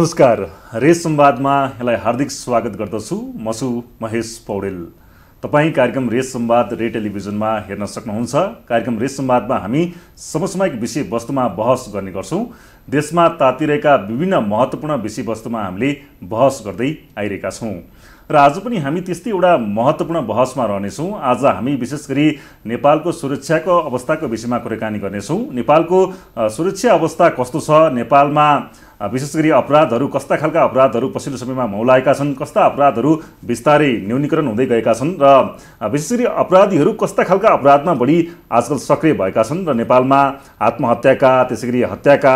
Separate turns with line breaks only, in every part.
नमस्कार रेस संवादमा यसलाई हार्दिक स्वागत गर्दछु म छु महेश पौडेल तपाईँ कार्यक्रम रेस संवाद रे टेलिभिजनमा हेर्न सक्नुहुन्छ कार्यक्रम रेस संवादमा हामी समसामयिक विषयवस्तुमा बहस गर्ने गर्छौँ देशमा तातिरहेका विभिन्न महत्त्वपूर्ण विषयवस्तुमा हामीले बहस गर्दै आइरहेका छौँ र आज पनि हामी त्यस्तै एउटा महत्त्वपूर्ण बहसमा रहनेछौँ आज हामी विशेष गरी नेपालको सुरक्षाको अवस्थाको विषयमा कुराकानी गर्नेछौँ नेपालको सुरक्षा अवस्था कस्तो छ नेपालमा विशेष गरी अपराधहरू कस्ता खालका अपराधहरू पछिल्लो समयमा मौलाएका छन् कस्ता अपराधहरू बिस्तारै न्यूनीकरण हुँदै गएका छन् र विशेष गरी अपराधीहरू कस्ता खालका अपराधमा बढी आजकल सक्रिय भएका छन् र नेपालमा आत्महत्याका त्यसै गरी हत्याका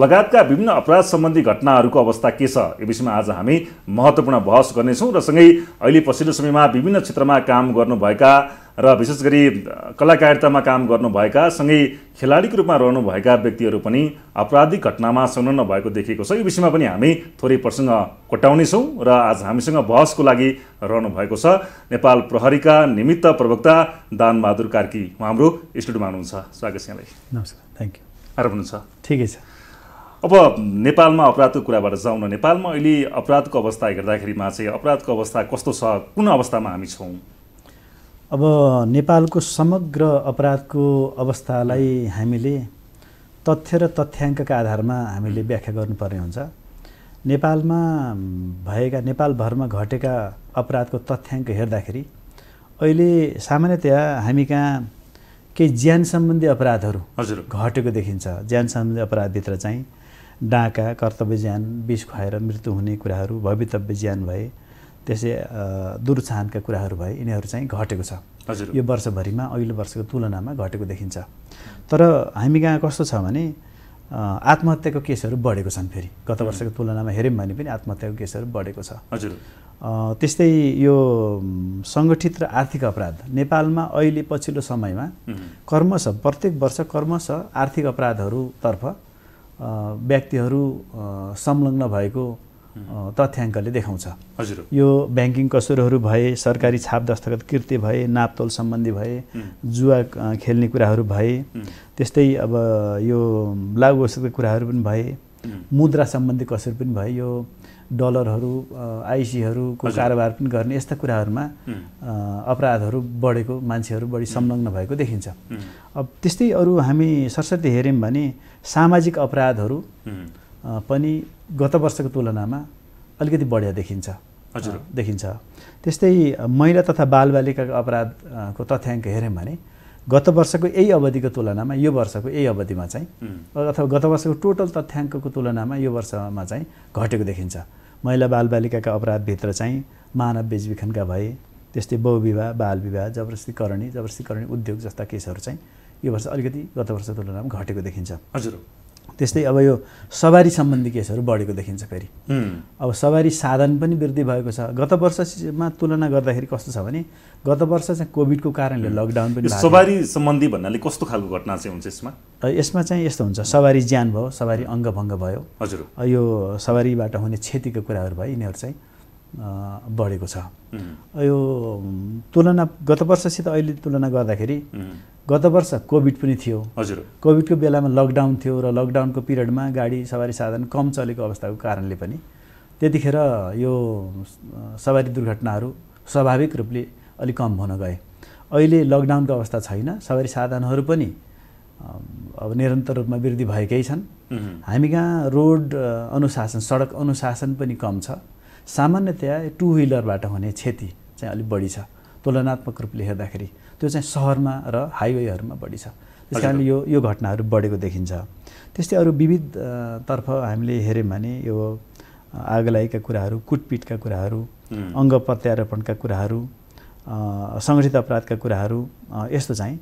लगायतका विभिन्न अपराध सम्बन्धी घटनाहरूको अवस्था के छ यो विषयमा आज हामी महत्त्वपूर्ण बहस गर्नेछौँ र सँगै अहिले पछिल्लो समयमा विभिन्न क्षेत्रमा काम गर्नुभएका र विशेष गरी कलाकारितामा काम गर्नुभएका सँगै खेलाडीको रूपमा रहनुभएका व्यक्तिहरू पनि आपराधिक घटनामा संलग्न भएको देखिएको छ यो विषयमा पनि हामी थोरै प्रसङ्ग कोटाउनेछौँ र आज हामीसँग बहसको लागि रहनु भएको छ नेपाल प्रहरीका निमित्त प्रवक्ता दानबहादुर कार्की उहाँ हाम्रो स्टुडियोमा हुनुहुन्छ स्वागत छ यहाँलाई नमस्कार थ्याङ्क यू आराम हुनुहुन्छ ठिकै छ अब नेपालमा अपराधको कुराबाट जाउँ न नेपालमा अहिले अपराधको अवस्था हेर्दाखेरिमा चाहिँ अपराधको अवस्था कस्तो छ कुन अवस्थामा हामी छौँ
अब नेपालको समग्र अपराधको अवस्थालाई हामीले तथ्य र तथ्याङ्कका आधारमा हामीले व्याख्या गर्नुपर्ने हुन्छ नेपालमा भएका नेपालभरमा घटेका अपराधको तथ्याङ्क हेर्दाखेरि अहिले सामान्यतया हामी कहाँ केही ज्यान सम्बन्धी अपराधहरू हजुर घटेको देखिन्छ ज्यान सम्बन्धी अपराधभित्र चाहिँ डाँका कर्तव्य ज्यान विष खुवाएर मृत्यु हुने कुराहरू भवितव्य ज्यान भए त्यसै दुर्छानका कुराहरू भए यिनीहरू चाहिँ घटेको छ हजुर यो वर्षभरिमा अघिल्लो वर्षको तुलनामा घटेको देखिन्छ तर हामी कहाँ कस्तो छ भने आत्महत्याको केसहरू बढेको छन् फेरि गत वर्षको तुलनामा हेऱ्यौँ भने पनि आत्महत्याको केसहरू बढेको छ हजुर त्यस्तै यो सङ्गठित र आर्थिक अपराध नेपालमा अहिले पछिल्लो समयमा कर्मश प्रत्येक वर्ष कर्मश आर्थिक अपराधहरूतर्फ व्यक्तिहरू संलग्न भएको तथ्याङ्कले देखाउँछ हजुर यो ब्याङ्किङ कसुरहरू भए सरकारी छाप दस्तखत कृत्य भए नापतोल सम्बन्धी भए जुवा खेल्ने कुराहरू भए त्यस्तै अब यो लागु औषधको कुराहरू पनि भए मुद्रा सम्बन्धी कसुर पनि भए यो डलरहरू आइसीहरूको कारोबार पनि गर्ने यस्ता कुराहरूमा अपराधहरू बढेको मान्छेहरू बढी संलग्न भएको देखिन्छ अब त्यस्तै अरू हामी सरस्वती हेऱ्यौँ भने सामाजिक अपराधहरू पनि गत वर्षको तुलनामा अलिकति बढिया देखिन्छ हजुर देखिन्छ त्यस्तै महिला तथा बालबालिकाको अपराधको तथ्याङ्क हेऱ्यौँ भने गत वर्षको यही अवधिको तुलनामा यो वर्षको यही अवधिमा चाहिँ अथवा गत वर्षको टोटल तथ्याङ्कको तुलनामा यो वर्षमा चाहिँ घटेको देखिन्छ महिला बालबालिकाका अपराधभित्र चाहिँ मानव बेचबिखनका भए त्यस्तै बहुविवाह बालविवाह जबरस्तीकरणी जबरस्तीकरणी उद्योग जस्ता केसहरू चाहिँ यो वर्ष अलिकति गत वर्ष तुलनामा घटेको देखिन्छ हजुर त्यस्तै अब यो सवारी सम्बन्धी केसहरू बढेको देखिन्छ फेरि अब सवारी साधन पनि वृद्धि भएको छ गत वर्षमा तुलना गर्दाखेरि कस्तो छ भने गत वर्ष चाहिँ कोभिडको कारणले लकडाउन पनि सवारी
सम्बन्धी भन्नाले कस्तो खालको घटना चाहिँ हुन्छ यसमा
यसमा चाहिँ यस्तो हुन्छ सवारी ज्यान भयो सवारी अङ्गभङ्ग भयो हजुर यो सवारीबाट हुने क्षतिको कुराहरू भयो यिनीहरू चाहिँ बढेको छ यो तुलना गत वर्षसित अहिले तुलना गर्दाखेरि गत वर्ष कोभिड पनि थियो हजुर कोभिडको बेलामा लकडाउन थियो र लकडाउनको पिरियडमा गाडी सवारी साधन कम चलेको अवस्थाको कारणले पनि त्यतिखेर यो सवारी दुर्घटनाहरू स्वाभाविक रूपले अलिक कम हुन गए अहिले लकडाउनको अवस्था छैन सवारी साधनहरू पनि अब निरन्तर रूपमा वृद्धि भएकै छन् हामी कहाँ रोड अनुशासन सडक अनुशासन पनि कम छ सामान्यतया टु विलरबाट हुने क्षति चाहिँ अलिक बढी छ तुलनात्मक रूपले हेर्दाखेरि त्यो चाहिँ सहरमा र हाइवेहरूमा बढी छ त्यस कारणले यो यो घटनाहरू बढेको देखिन्छ त्यस्तै अरू तर्फ हामीले हेऱ्यौँ भने यो आगलाइका कुराहरू कुटपिटका कुराहरू अङ्ग प्रत्यारोपणका कुराहरू सङ्गठित अपराधका कुराहरू यस्तो चाहिँ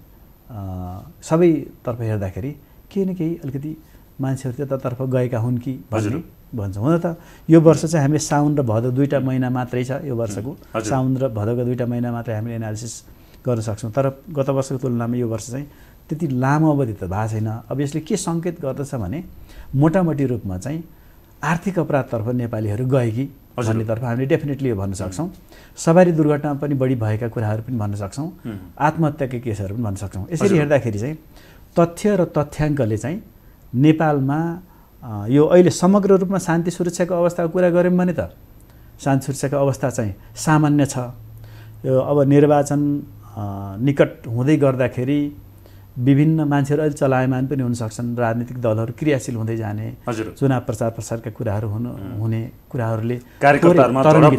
सबैतर्फ हेर्दाखेरि केही न केही अलिकति मान्छेहरू त्यतातर्फ गएका हुन् कि भन्ने भन्छौँ हुन त यो वर्ष चाहिँ हामीले साउन र भदौ दुईवटा महिना मात्रै छ यो वर्षको साउन र भदौको दुईवटा महिना मात्रै हामीले एनालिसिस गर्न सक्छौँ तर गत वर्षको तुलनामा यो वर्ष चाहिँ त्यति लामो अवधि त भएको छैन अब यसले के सङ्केत गर्दछ भने मोटामोटी रूपमा चाहिँ आर्थिक अपराधतर्फ नेपालीहरू गएकी कि भन्नेतर्फ हामीले डेफिनेटली यो भन्न सक्छौँ सवारी दुर्घटना पनि बढी भएका कुराहरू पनि भन्न सक्छौँ आत्महत्याका केसहरू पनि भन्न सक्छौँ यसरी हेर्दाखेरि चाहिँ तथ्य र तथ्याङ्कले चाहिँ नेपालमा यो अहिले समग्र रूपमा शान्ति सुरक्षाको अवस्थाको कुरा गऱ्यौँ भने त शान्ति सुरक्षाको अवस्था चाहिँ सामान्य छ यो अब निर्वाचन निकट हुँदै गर्दाखेरि विभिन्न मान्छेहरू अहिले चलायमान पनि हुनसक्छन् राजनीतिक दलहरू क्रियाशील हुँदै जाने हजुर चुनाव प्रचार प्रसारका कुराहरू हुनु हुने कुराहरूले झडप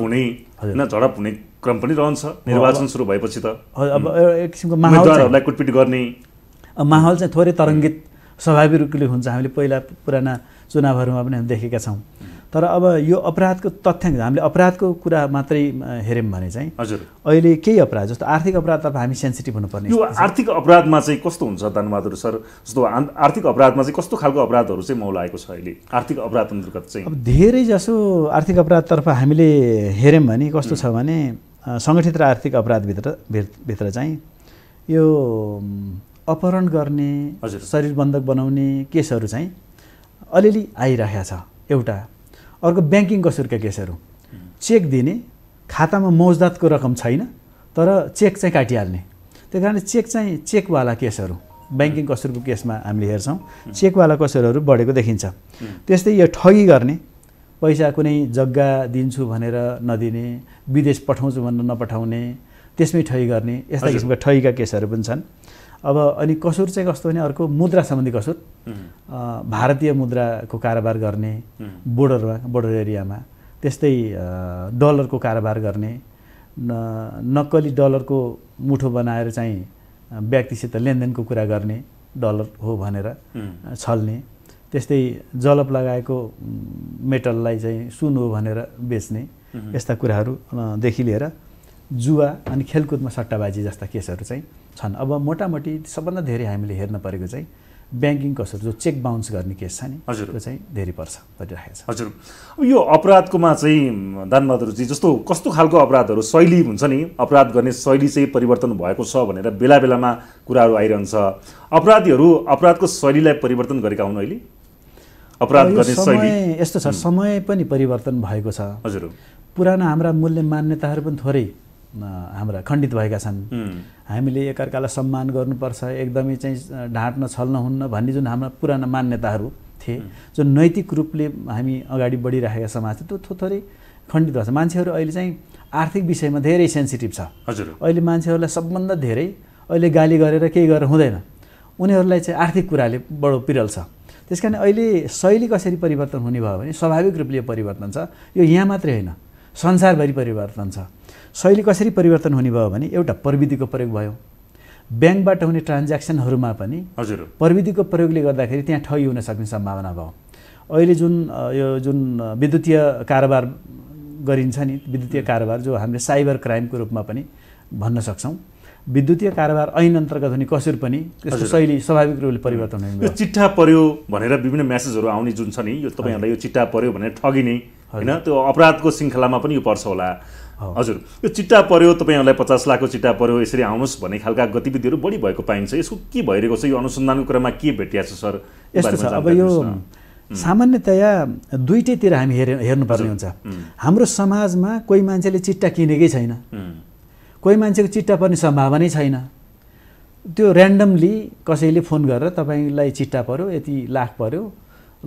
हुने क्रम पनि रहन्छ निर्वाचन सुरु भएपछि त अब एक किसिमको माहौल गर्ने
माहौल चाहिँ थोरै तरङ्गित स्वाभाविक रूपले हुन्छ हामीले पहिला पुराना चुनावहरूमा पनि हामी देखेका छौँ तर अब यो अपराधको तथ्याङ्क हामीले अपराधको कुरा मात्रै हेऱ्यौँ भने चाहिँ हजुर अहिले केही अपराध जस्तो आर्थिक अपराधतर्फ हामी सेन्सिटिभ हुनुपर्ने यो आर्थिक
अपराधमा चाहिँ कस्तो हुन्छ धनबहादुर सर जस्तो आर्थिक अपराधमा चाहिँ कस्तो खालको अपराधहरू चाहिँ मौलाएको छ अहिले आर्थिक अपराध अन्तर्गत चाहिँ अब
धेरै जसो आर्थिक अपराधतर्फ हामीले हेऱ्यौँ भने कस्तो छ भने सङ्गठित र आर्थिक अपराधभित्र भित्र चाहिँ यो अपहरण गर्ने शरीर बन्धक बनाउने केसहरू चाहिँ अलिअलि आइरहेको छ एउटा अर्को ब्याङ्किङ कसुरका केसहरू चेक दिने खातामा मौजदातको रकम छैन तर चेक चाहिँ काटिहाल्ने त्यही कारणले चेक चाहिँ चेकवाला केसहरू ब्याङ्किङ कसुरको केसमा हामीले हेर्छौँ चेकवाला कसुरहरू बढेको देखिन्छ त्यस्तै यो ठगी गर्ने पैसा कुनै जग्गा दिन्छु भनेर नदिने विदेश पठाउँछु भनेर नपठाउने त्यसमै ठगी गर्ने यस्ता किसिमका ठगीका केसहरू पनि छन् अब अनि कसुर चाहिँ कस्तो भने अर्को मुद्रा सम्बन्धी कसुर भारतीय मुद्राको कारोबार गर्ने बोर्डरमा बोर्डर एरियामा त्यस्तै डलरको कारोबार गर्ने नक्कली डलरको मुठो बनाएर चाहिँ व्यक्तिसित लेनदेनको कुरा गर्ने डलर हो भनेर छल्ने त्यस्तै जलप लगाएको मेटललाई चाहिँ सुन हो भनेर बेच्ने यस्ता कुराहरूदेखि लिएर जुवा अनि खेलकुदमा सट्टाबाजी जस्ता केसहरू चाहिँ छन् अब मोटामोटी सबभन्दा धेरै हामीले हेर्न परेको चाहिँ ब्याङ्किङ कसहरू जो चेक बााउन्स गर्ने केस छ नि हजुर त्यो चाहिँ धेरै पर्छ परिरहेको छ हजुर
अब यो अपराधकोमा चाहिँ दानबहादुरजी जस्तो कस्तो खालको अपराधहरू शैली हुन्छ नि अपराध गर्ने शैली चाहिँ परिवर्तन भएको छ भनेर बेला बेलामा कुराहरू आइरहन्छ अपराधीहरू अपराधको शैलीलाई परिवर्तन गरेका हुन् अहिले
अपराध गर्ने शैली यस्तो छ समय पनि परिवर्तन भएको छ हजुर पुराना हाम्रा मूल्य मान्यताहरू पनि थोरै हाम्रा खण्डित भएका छन् हामीले एकअर्कालाई सम्मान गर्नुपर्छ एकदमै चाहिँ ढाँट्न छल्न हुन्न भन्ने जुन हाम्रा पुराना मान्यताहरू थिए जुन नैतिक रूपले हामी अगाडि बढिराखेका समाज थियो त्यो थोरै खण्डित भएको छ मान्छेहरू अहिले चाहिँ आर्थिक विषयमा धेरै सेन्सिटिभ छ हजुर अहिले मान्छेहरूलाई सबभन्दा धेरै अहिले गाली गरेर केही गरेर हुँदैन उनीहरूलाई चाहिँ आर्थिक कुराले बडो पिरल छ त्यस कारण अहिले शैली कसरी परिवर्तन हुने भयो भने स्वाभाविक रूपले परिवर्तन छ यो यहाँ मात्रै होइन संसारभरि परिवर्तन छ शैली कसरी परिवर्तन हुने भयो भने एउटा प्रविधिको प्रयोग भयो ब्याङ्कबाट हुने ट्रान्ज्याक्सनहरूमा पनि हजुर प्रविधिको प्रयोगले गर्दाखेरि त्यहाँ ठगी हुन सक्ने सम्भावना भयो अहिले जुन यो जुन विद्युतीय कारोबार गरिन्छ नि विद्युतीय कारोबार जो हामीले साइबर क्राइमको रूपमा पनि भन्न सक्छौँ विद्युतीय कारोबार ऐन अन्तर्गत हुने कसुर पनि त्यसको शैली स्वाभाविक रूपले परिवर्तन हुने
चिट्ठा पर्यो भनेर विभिन्न म्यासेजहरू आउने जुन छ नि यो तपाईँहरूलाई यो चिट्ठा पर्यो भनेर ठगिने होइन त्यो अपराधको श्रृङ्खलामा पनि यो पर्छ होला हजुर यो चिट्टा पऱ्यो तपाईँहरूलाई पचास लाखको चिट्टा पऱ्यो यसरी आउनुहोस् भन्ने खालका गतिविधिहरू बढी भएको पाइन्छ यसको के भइरहेको छ यो अनुसन्धानको क्रममा के भेटिया छ सर यस्तो छ अब यो
सामान्यतया दुइटैतिर हामी हेरे हेर्नुपर्ने हुन्छ हाम्रो समाजमा कोही मान्छेले चिट्टा किनेकै छैन कोही मान्छेको चिट्टा पर्ने सम्भावनै छैन त्यो ऱ्यान्डमली कसैले फोन गरेर तपाईँलाई चिट्टा पऱ्यो यति लाख पऱ्यो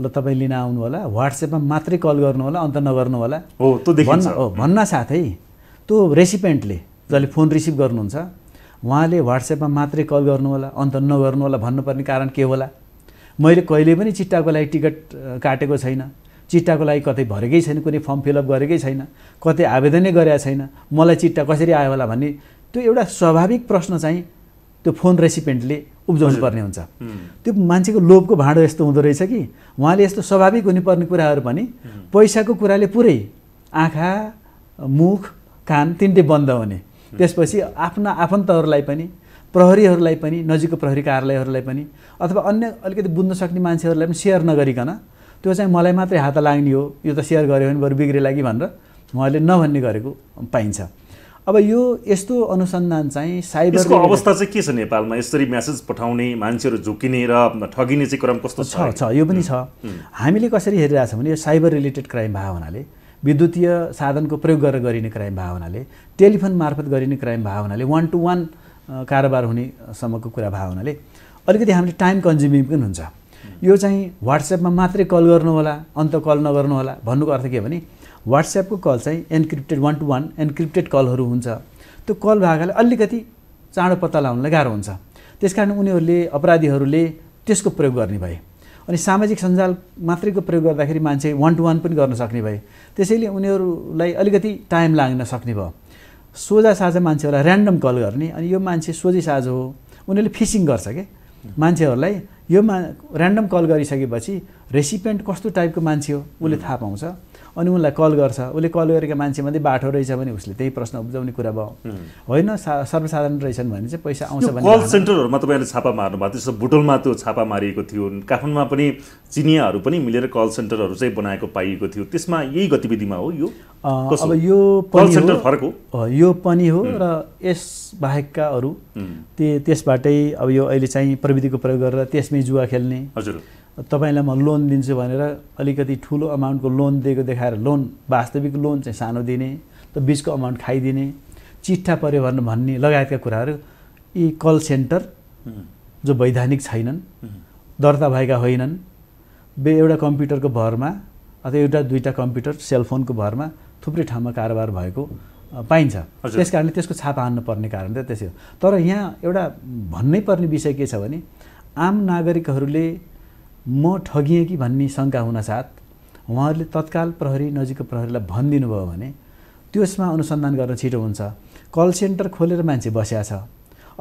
ल तपाईँ लिन आउनु होला वाट्सएपमा मात्रै कल गर्नु होला अन्त नगर्नु होला हो त्यो भन्न हो भन्न साथै त्यो रेसिपेन्टले जसले फोन रिसिभ गर्नुहुन्छ उहाँले वाट्सएपमा मात्रै कल गर्नु होला अन्त नगर्नु होला भन्नुपर्ने कारण के होला मैले कहिले पनि चिट्टाको लागि टिकट काटेको छैन चिट्टाको लागि कतै भरेकै छैन कुनै फर्म फिलअप गरेकै छैन कतै आवेदनै गरेका छैन मलाई चिट्टा कसरी आयो होला भन्ने त्यो एउटा स्वाभाविक प्रश्न चाहिँ त्यो फोन रेसिपेन्टले उब्जाउनु पर्ने हुन्छ त्यो मान्छेको लोभको भाँडो यस्तो हुँदो रहेछ कि उहाँले यस्तो स्वाभाविक हुनुपर्ने कुराहरू पनि पैसाको कुराले पुरै आँखा मुख कान तिनटै बन्द हुने त्यसपछि आफ्ना आफन्तहरूलाई पनि प्रहरीहरूलाई पनि नजिकको प्रहरी कार्यालयहरूलाई पनि अथवा अन्य अलिकति बुझ्न सक्ने मान्छेहरूलाई पनि सेयर नगरिकन त्यो चाहिँ मलाई मात्रै हात लाग्ने हो यो त सेयर गऱ्यो भने बरु बिग्रे लागि भनेर उहाँले नभन्ने गरेको पाइन्छ अब यो यस्तो अनुसन्धान चाहिँ साइबर यसको अवस्था
चाहिँ के छ नेपालमा यसरी म्यासेज पठाउने मान्छेहरू झुकिने र ठगिने चाहिँ क्रम कस्तो छ छ
यो पनि छ हामीले कसरी हेरिरहेछौँ भने यो साइबर रिलेटेड क्राइम भएको हुनाले विद्युतीय साधनको प्रयोग गरेर गरिने क्राइम भएको हुनाले टेलिफोन मार्फत गरिने क्राइम भएको हुनाले वान टु वान कारोबार हुनेसम्मको कुरा भएको हुनाले अलिकति हामीले टाइम कन्ज्युमिङ पनि हुन्छ यो चाहिँ वाट्सएपमा मात्रै कल गर्नुहोला अन्त कल नगर्नुहोला भन्नुको अर्थ के भने वाट्सएपको कल चाहिँ encrypted one to one encrypted कलहरू हुन्छ त्यो कल भएकाले अलिकति चाँडो पत्ता लगाउनलाई गाह्रो हुन्छ त्यस कारण उनीहरूले अपराधीहरूले त्यसको प्रयोग गर्ने भए अनि सामाजिक सञ्जाल मात्रैको प्रयोग गर्दाखेरि मान्छे वान टु वान पनि गर्न सक्ने भए त्यसैले उनीहरूलाई अलिकति टाइम लाग्न सक्ने भयो सोझा साझा मान्छेहरूलाई ऱ्यान्डम कल गर्ने अनि यो मान्छे सोझै साझो हो उनीहरूले फिसिङ गर्छ क्या मान्छेहरूलाई यो मा ऱ्यान्डम कल गरिसकेपछि रेसिपेन्ट कस्तो टाइपको मान्छे हो उसले थाहा पाउँछ अनि उनलाई कल गर्छ उसले कल गरेका मान्छे मात्रै बाटो रहेछ भने उसले त्यही प्रश्न उब्जाउने कुरा भयो होइन सर्वसाधारण रहेछन् भने चाहिँ पैसा आउँछ भने कल
सेन्टरहरूमा तपाईँहरूले छापा मार्नु भएको थियो बुटोलमा त्यो छापा मारिएको थियो काठमाडौँमा पनि चिनियाहरू पनि मिलेर कल सेन्टरहरू चाहिँ बनाएको पाइएको थियो त्यसमा यही गतिविधिमा हो यो
अब यो कल सेन्टर फरक हो यो पनि हो र यस बाहेकका अरू त्यसबाटै अब यो अहिले चाहिँ प्रविधिको प्रयोग गरेर त्यसमै जुवा खेल्ने हजुर तपाईँलाई म लोन दिन्छु भनेर अलिकति ठुलो अमाउन्टको लोन दिएको देखाएर लोन वास्तविक लोन चाहिँ सानो दिने त बिचको अमाउन्ट खाइदिने चिट्ठा पऱ्यो भनेर भन्ने लगायतका कुराहरू यी कल सेन्टर जो वैधानिक छैनन् दर्ता भएका होइनन् बे एउटा कम्प्युटरको भरमा अथवा एउटा दुईवटा कम्प्युटर सेलफोनको भरमा थुप्रै ठाउँमा कारोबार भएको पाइन्छ त्यस कारणले त्यसको छाप हान्नुपर्ने पर्ने कारण त त्यसै हो तर यहाँ एउटा भन्नै पर्ने विषय के छ भने आम नागरिकहरूले म ठगिएँ कि भन्ने शङ्का हुनसाथ उहाँहरूले तत्काल प्रहरी नजिकको प्रहरीलाई भनिदिनु भयो भने त्यसमा अनुसन्धान गर्न छिटो हुन्छ कल सेन्टर खोलेर मान्छे बस्या छ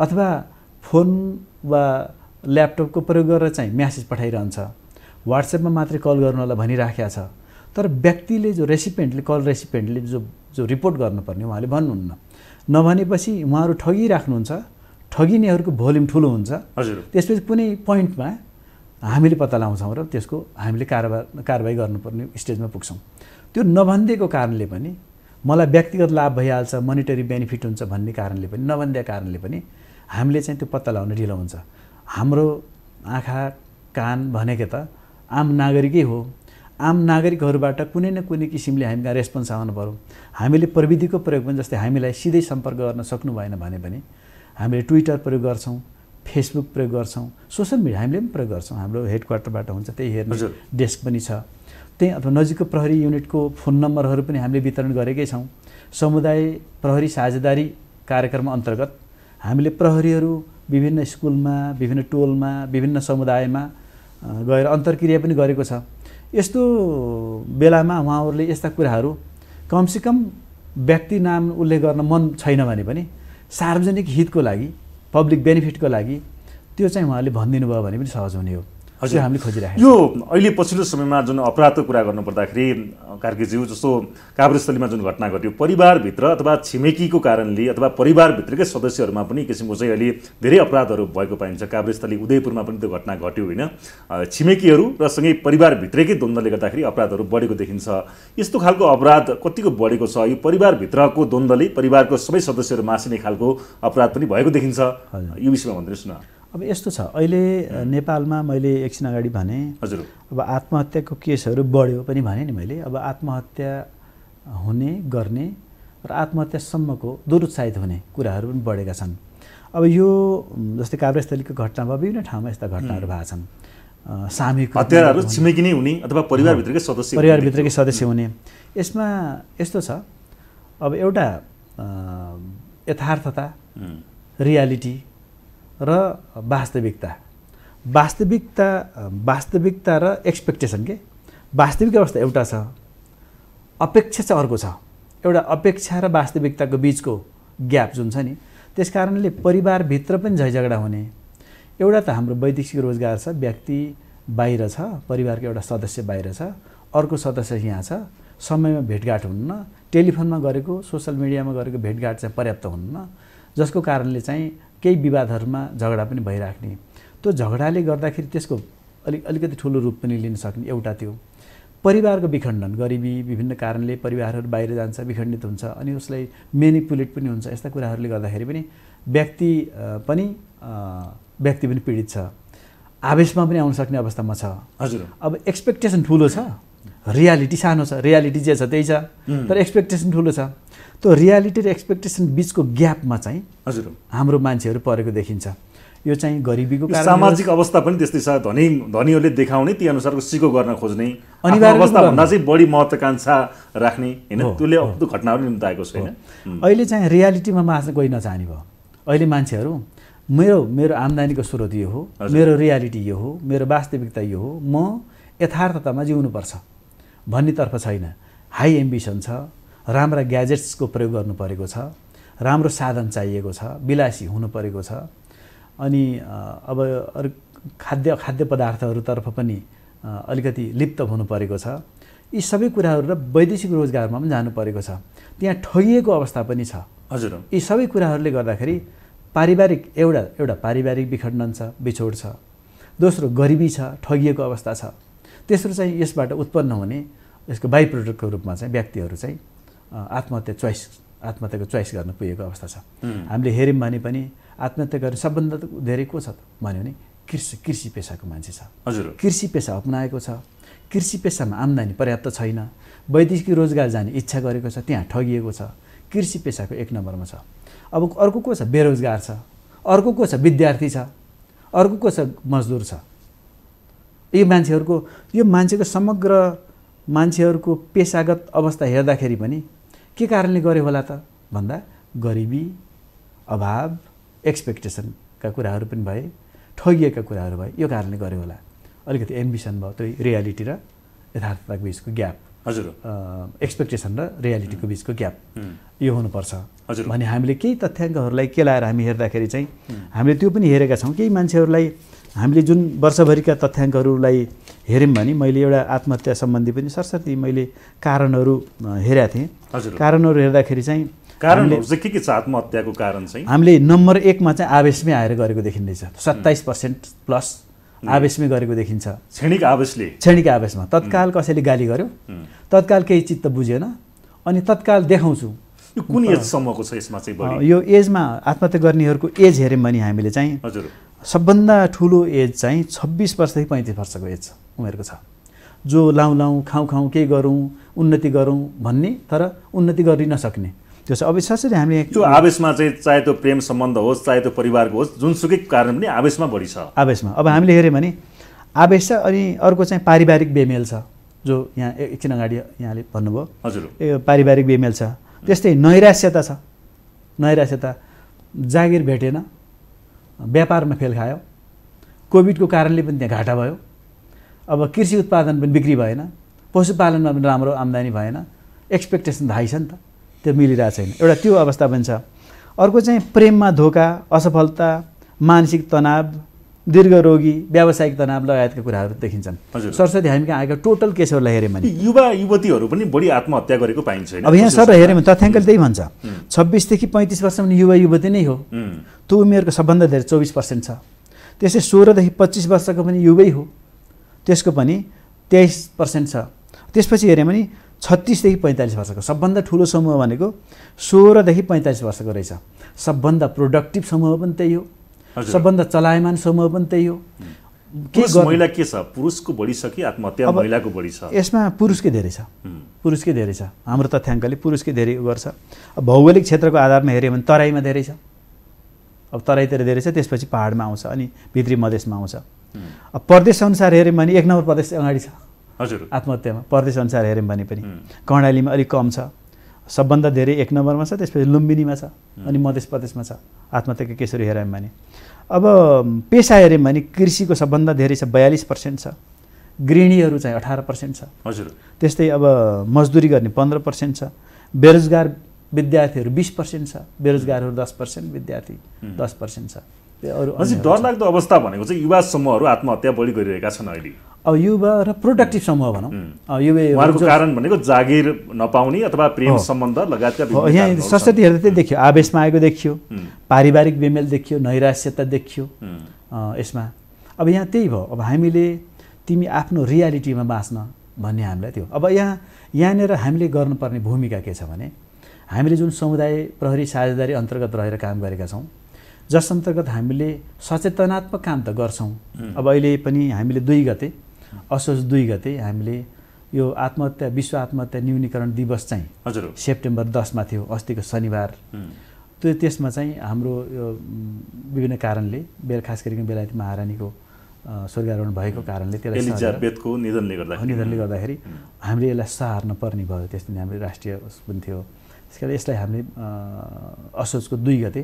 अथवा फोन वा ल्यापटपको प्रयोग गरेर चाहिँ म्यासेज पठाइरहन्छ वाट्सएपमा मात्रै कल गर्नुलाई भनिराखेका छ तर व्यक्तिले जो रेसिपेन्टले कल रेसिपेन्टले जो जो रिपोर्ट गर्नुपर्ने उहाँले भन्नुहुन्न नभनेपछि उहाँहरू ठगिराख्नुहुन्छ ठगिनेहरूको भोल्युम ठुलो हुन्छ हजुर त्यसपछि कुनै पोइन्टमा हामीले पत्ता लगाउँछौँ र त्यसको हामीले कारोबार कारवाही गर्नुपर्ने स्टेजमा पुग्छौँ त्यो नभनिदिएको कारणले पनि मलाई व्यक्तिगत लाभ भइहाल्छ मोनिटरी बेनिफिट हुन्छ भन्ने कारणले पनि नभनिदिएको कारणले पनि हामीले चाहिँ त्यो पत्ता लगाउन ढिलो हुन्छ हाम्रो आँखा कान भनेको त आम नागरिकै हो आम नागरिकहरूबाट कुनै न कुनै किसिमले हामी कहाँ रेस्पोन्स आउनु पऱ्यो हामीले प्रविधिको प्रयोग पनि जस्तै हामीलाई सिधै सम्पर्क गर्न सक्नु भएन भने पनि हामीले ट्विटर प्रयोग गर्छौँ फेसबुक प्रयोग गर्छौँ सोसियल मिडिया हामीले पनि प्रयोग गर्छौँ हाम्रो हेड क्वार्टरबाट हुन्छ त्यही हेर्नु डेस्क पनि छ त्यही अथवा नजिकको प्रहरी युनिटको फोन नम्बरहरू पनि हामीले वितरण गरेकै छौँ समुदाय प्रहरी साझेदारी कार्यक्रम अन्तर्गत हामीले प्रहरीहरू विभिन्न स्कुलमा विभिन्न टोलमा विभिन्न समुदायमा गएर अन्तर्क्रिया पनि गरेको छ यस्तो बेलामा उहाँहरूले यस्ता कुराहरू कमसेकम व्यक्ति नाम उल्लेख गर्न मन छैन भने पनि सार्वजनिक हितको लागि पब्लिक बेनिफिटको लागि त्यो चाहिँ उहाँले भनिदिनु भयो भने पनि सहज हुने हो हजुर हामीले खोजिरहेको
यो अहिले पछिल्लो समयमा जुन अपराधको कुरा गर्नुपर्दाखेरि कार्कीज्यू जस्तो काभ्रेस्थलीमा जुन घटना घट्यो परिवारभित्र अथवा छिमेकीको कारणले अथवा परिवारभित्रकै सदस्यहरूमा पनि किसिमको चाहिँ अहिले धेरै अपराधहरू भएको पाइन्छ काभ्रेस्थली उदयपुरमा पनि त्यो घटना घट्यो होइन छिमेकीहरू र सँगै परिवारभित्रकै द्वन्द्वले गर्दाखेरि अपराधहरू बढेको देखिन्छ यस्तो खालको अपराध कतिको बढेको छ यो परिवारभित्रको द्वन्द्वले परिवारको सबै सदस्यहरू मासिने खालको अपराध पनि भएको देखिन्छ यो विषयमा भनिदिनुहोस् न
अब यस्तो छ अहिले नेपालमा मैले एकछिन अगाडि भने हजुर अब आत्महत्याको केसहरू बढ्यो पनि भने नि मैले अब आत्महत्या हुने गर्ने र आत्महत्यासम्मको दुरुत्साहित हुने कुराहरू पनि बढेका छन् अब यो जस्तै काभ्रेस्थलीको घटना भयो विभिन्न ठाउँमा यस्ता घटनाहरू भएको छन् सामूहिक हत्याराहरू
छिमेकी नै हुने अथवा परिवारभित्रकै सदस्य परिवारभित्रकै
सदस्य हुने यसमा यस्तो छ अब एउटा यथार्थता रियालिटी र वास्तविकता वास्तविकता वास्तविकता र एक्सपेक्टेसन के वास्तविक अवस्था एउटा छ अपेक्षा चाहिँ अर्को छ एउटा अपेक्षा र वास्तविकताको बिचको ग्याप जुन छ नि त्यस कारणले परिवारभित्र पनि झैझगडा हुने एउटा त हाम्रो वैदेशिक रोजगार छ व्यक्ति बाहिर छ परिवारको एउटा सदस्य बाहिर छ अर्को सदस्य यहाँ छ समयमा भेटघाट हुन्न टेलिफोनमा गरेको सोसियल मिडियामा गरेको भेटघाट चाहिँ पर्याप्त हुन्न जसको कारणले चाहिँ केही विवादहरूमा झगडा पनि भइराख्ने त्यो झगडाले गर्दाखेरि त्यसको अलिक अलिकति ठुलो रूप पनि लिन सक्ने एउटा त्यो परिवारको विखण्डन गरिबी विभिन्न कारणले परिवारहरू बाहिर जान्छ विखण्डित हुन्छ अनि उसलाई मेनिपुलेट पनि हुन्छ यस्ता कुराहरूले गर्दाखेरि पनि व्यक्ति पनि व्यक्ति पनि पीडित छ आवेशमा पनि आउन सक्ने अवस्थामा छ हजुर अब एक्सपेक्टेसन ठुलो छ रियालिटी सानो छ रियालिटी जे छ त्यही छ तर एक्सपेक्टेसन ठुलो छ त्यो रियालिटी र एक्सपेक्टेसन बिचको ग्यापमा चाहिँ हजुर हाम्रो मान्छेहरू परेको देखिन्छ यो चाहिँ गरिबीको सामाजिक
अवस्था पनि त्यस्तै छ धनी धनीहरूले देखाउने ती अनुसारको सिको गर्न खोज्ने अनिवार्य भन्दा चाहिँ बढी महत्त्वकांक्षा राख्ने होइन त्यसले त्यो घटनाहरू निम्ताएको छैन
अहिले चाहिँ रियालिटीमा माझ्न गइ नचाहने भयो अहिले मान्छेहरू मेरो मेरो आम्दानीको स्रोत यो हो मेरो रियालिटी यो हो मेरो वास्तविकता यो हो म यथार्थतामा जिउनुपर्छ भन्नेतर्फ छैन हाई एम्बिसन छ राम्रा ग्याजेट्सको प्रयोग गर्नु परेको छ राम्रो साधन चाहिएको छ विलासी हुनु परेको छ अनि अब अरू खाद्य खाद्य पदार्थहरूतर्फ पनि अलिकति लिप्त हुनु परेको छ यी सबै कुराहरू र वैदेशिक रोजगारमा पनि जानु परेको छ त्यहाँ ठगिएको अवस्था पनि छ हजुर यी सबै कुराहरूले गर्दाखेरि पारिवारिक एउटा एउटा पारिवारिक विखण्डन छ बिछोड छ दोस्रो गरिबी छ ठगिएको अवस्था छ तेस्रो चाहिँ यसबाट उत्पन्न हुने यसको बाई प्रोडक्टको रूपमा चाहिँ व्यक्तिहरू चाहिँ आत्महत्या चोइस आत्महत्याको चोइस गर्न पुगेको अवस्था छ हामीले हेऱ्यौँ भने पनि आत्महत्या गर्ने सबभन्दा धेरै को छ त भन्यो भने कृषि कृषि पेसाको मान्छे छ हजुर कृषि पेसा अप्नाएको छ कृषि पेसामा आम्दानी पर्याप्त छैन वैदेशिक रोजगार जाने इच्छा गरेको छ त्यहाँ ठगिएको छ कृषि पेसाको एक नम्बरमा छ अब अर्को को छ बेरोजगार छ अर्को को छ विद्यार्थी छ अर्को को छ मजदुर छ यी मान्छेहरूको यो मान्छेको समग्र मान्छेहरूको पेसागत अवस्था हेर्दाखेरि पनि के कारणले गर्यो होला त भन्दा गरिबी अभाव एक्सपेक्टेसनका कुराहरू पनि भए ठगिएका कुराहरू भए यो कारणले गर्यो होला अलिकति एम्बिसन भयो त्यो रियालिटी र यथार्थताको बिचको ग्याप हजुर एक्सपेक्टेसन र रियालिटीको बिचको ग्याप यो हुनुपर्छ हजुर भने हामीले केही तथ्याङ्कहरूलाई लाएर हामी हेर्दाखेरि चाहिँ हामीले त्यो पनि हेरेका छौँ केही मान्छेहरूलाई हामीले जुन वर्षभरिका तथ्याङ्कहरूलाई हेऱ्यौँ भने मैले एउटा आत्महत्या सम्बन्धी पनि सरस्वती मैले कारणहरू हेरेका थिएँ कारणहरू हेर्दाखेरि चाहिँ के
के छ आत्महत्याको कारण चाहिँ हामीले
नम्बर एकमा चाहिँ आवेशमै आएर गरेको देखिँदैछ सत्ताइस पर्सेन्ट प्लस आवेशमै गरेको देखिन्छ क्षणिक आवेशले क्षणिक आवेशमा तत्काल कसैले गाली गर्यो तत्काल केही चित्त बुझेन अनि तत्काल देखाउँछु यो कुन
एजसम्मको छ यसमा चाहिँ
यो एजमा आत्महत्या गर्नेहरूको एज हेऱ्यौँ भने हामीले चाहिँ हजुर सबभन्दा ठुलो एज चाहिँ छब्बिस वर्षदेखि पैँतिस वर्षको एज छ उमेरको छ जो लाउँ लाउँ खाउँ खाउँ के गरौँ उन्नति गरौँ भन्ने तर उन्नति गरि नसक्ने त्यो चाहिँ अविश्वासरी हामी त्यो
आवेशमा चाहिँ चाहे त्यो प्रेम सम्बन्ध होस् चाहे त्यो परिवारको होस् जुनसुकै कारण पनि आवेशमा बढी छ
आवेशमा अब हामीले हेऱ्यौँ भने आवेश छ अनि अर्को चाहिँ पारिवारिक बेमेल छ जो यहाँ एकछिन अगाडि यहाँले भन्नुभयो हजुर ए पारिवारिक बेमेल छ त्यस्तै नैराश्यता छ नैराश्यता जागिर भेटेन व्यापारमा फेल खायो कोभिडको कारणले पनि त्यहाँ घाटा भयो अब कृषि उत्पादन पनि बिक्री भएन पशुपालनमा पनि राम्रो आम्दानी भएन एक्सपेक्टेसन थाहै छ नि त त्यो मिलिरहेको छैन एउटा त्यो अवस्था पनि छ अर्को चाहिँ प्रेममा धोका असफलता मानसिक तनाव दीर्घरोगी व्यावसायिक तनाव लगायतका कुराहरू देखिन्छन् सरस्वती हामीका आएका टोटल केसहरूलाई हेऱ्यौँ भने युवा युवतीहरू पनि बढी आत्महत्या गरेको पाइन्छ अब यहाँ सर हेऱ्यौँ भने तथ्याङ्कले त्यही भन्छ छब्बिसदेखि पैँतिस वर्षमा युवा युवती नै हो त्यो उमेरको सबभन्दा धेरै चौबिस पर्सेन्ट छ त्यसै सोह्रदेखि पच्चिस वर्षको पनि युवै हो त्यसको पनि तेइस पर्सेन्ट छ त्यसपछि हेऱ्यौँ भने छत्तिसदेखि पैँतालिस वर्षको सबभन्दा ठुलो समूह भनेको सोह्रदेखि पैँतालिस वर्षको रहेछ सबभन्दा प्रोडक्टिभ समूह पनि त्यही हो सबभन्दा चलायमान समूह पनि त्यही हो
महिला के छ पुरुषको बढी छ कि आत्महत्या महिलाको बढी छ यसमा
पुरुषकै धेरै छ पुरुषकै धेरै छ हाम्रो तथ्याङ्कले पुरुषकै धेरै गर्छ भौगोलिक क्षेत्रको आधारमा हेऱ्यो भने तराईमा धेरै छ अब तराईतिर धेरै छ त्यसपछि पाहाडमा आउँछ अनि भित्री मधेसमा आउँछ अब प्रदेशअनुसार हेऱ्यौँ भने एक नम्बर प्रदेश अगाडि छ हजुर आत्महत्यामा प्रदेशअनुसार हेऱ्यौँ भने पनि कर्णालीमा अलिक कम छ सबभन्दा धेरै एक नम्बरमा छ त्यसपछि लुम्बिनीमा छ अनि मधेस प्रदेशमा छ आत्महत्याको केसहरू हेऱ्यौँ भने अब पेसा हेऱ्यौँ भने कृषिको सबभन्दा धेरै छ बयालिस पर्सेन्ट छ गृहिणीहरू चाहिँ अठार पर्सेन्ट छ हजुर त्यस्तै अब मजदुरी गर्ने पन्ध्र पर्सेन्ट छ बेरोजगार विद्यार्थीहरू बिस पर्सेन्ट छ बेरोजगारहरू दस पर्सेन्ट विद्यार्थी दस पर्सेन्ट छ अरू
डरलाग्दो अवस्था भनेको चाहिँ युवा समूहहरू आत्महत्या बढी गरिरहेका
छन् अहिले
अब युवा र प्रोडक्टिभ समूह भनौँ युवाको कारण
भनेको जागिर
नपाउने अथवा प्रेम सम्बन्ध लगायतका यहाँ सरस्वती हेर्दा त्यही देखियो आवेशमा आएको देखियो पारिवारिक बेमेल देखियो नैराश्यता देखियो यसमा अब यहाँ त्यही भयो अब हामीले तिमी आफ्नो रियालिटीमा बाँच्न भन्ने हामीलाई त्यो अब यहाँ यहाँनिर हामीले गर्नुपर्ने भूमिका के छ भने हामीले जुन समुदाय प्रहरी साझेदारी अन्तर्गत रहेर काम गरेका छौँ जस अन्तर्गत हामीले सचेतनात्मक काम त गर्छौँ अब अहिले पनि हामीले दुई गते असोज दुई गते हामीले यो आत्महत्या विश्व आत्महत्या न्यूनीकरण दिवस चाहिँ हजुर सेप्टेम्बर दसमा थियो अस्तिको शनिबार त्यो त्यसमा चाहिँ हाम्रो यो विभिन्न कारणले बेल खास गरिकन बेलायती महारानीको स्वर्गारोहण भएको कारणले त्यसलाई
निधनले गर्दाखेरि निधनले
गर्दाखेरि हामीले यसलाई सहार्न पर्ने भयो त्यस दिन हाम्रो राष्ट्रिय पनि थियो त्यस कारण यसलाई हामीले असोजको दुई गते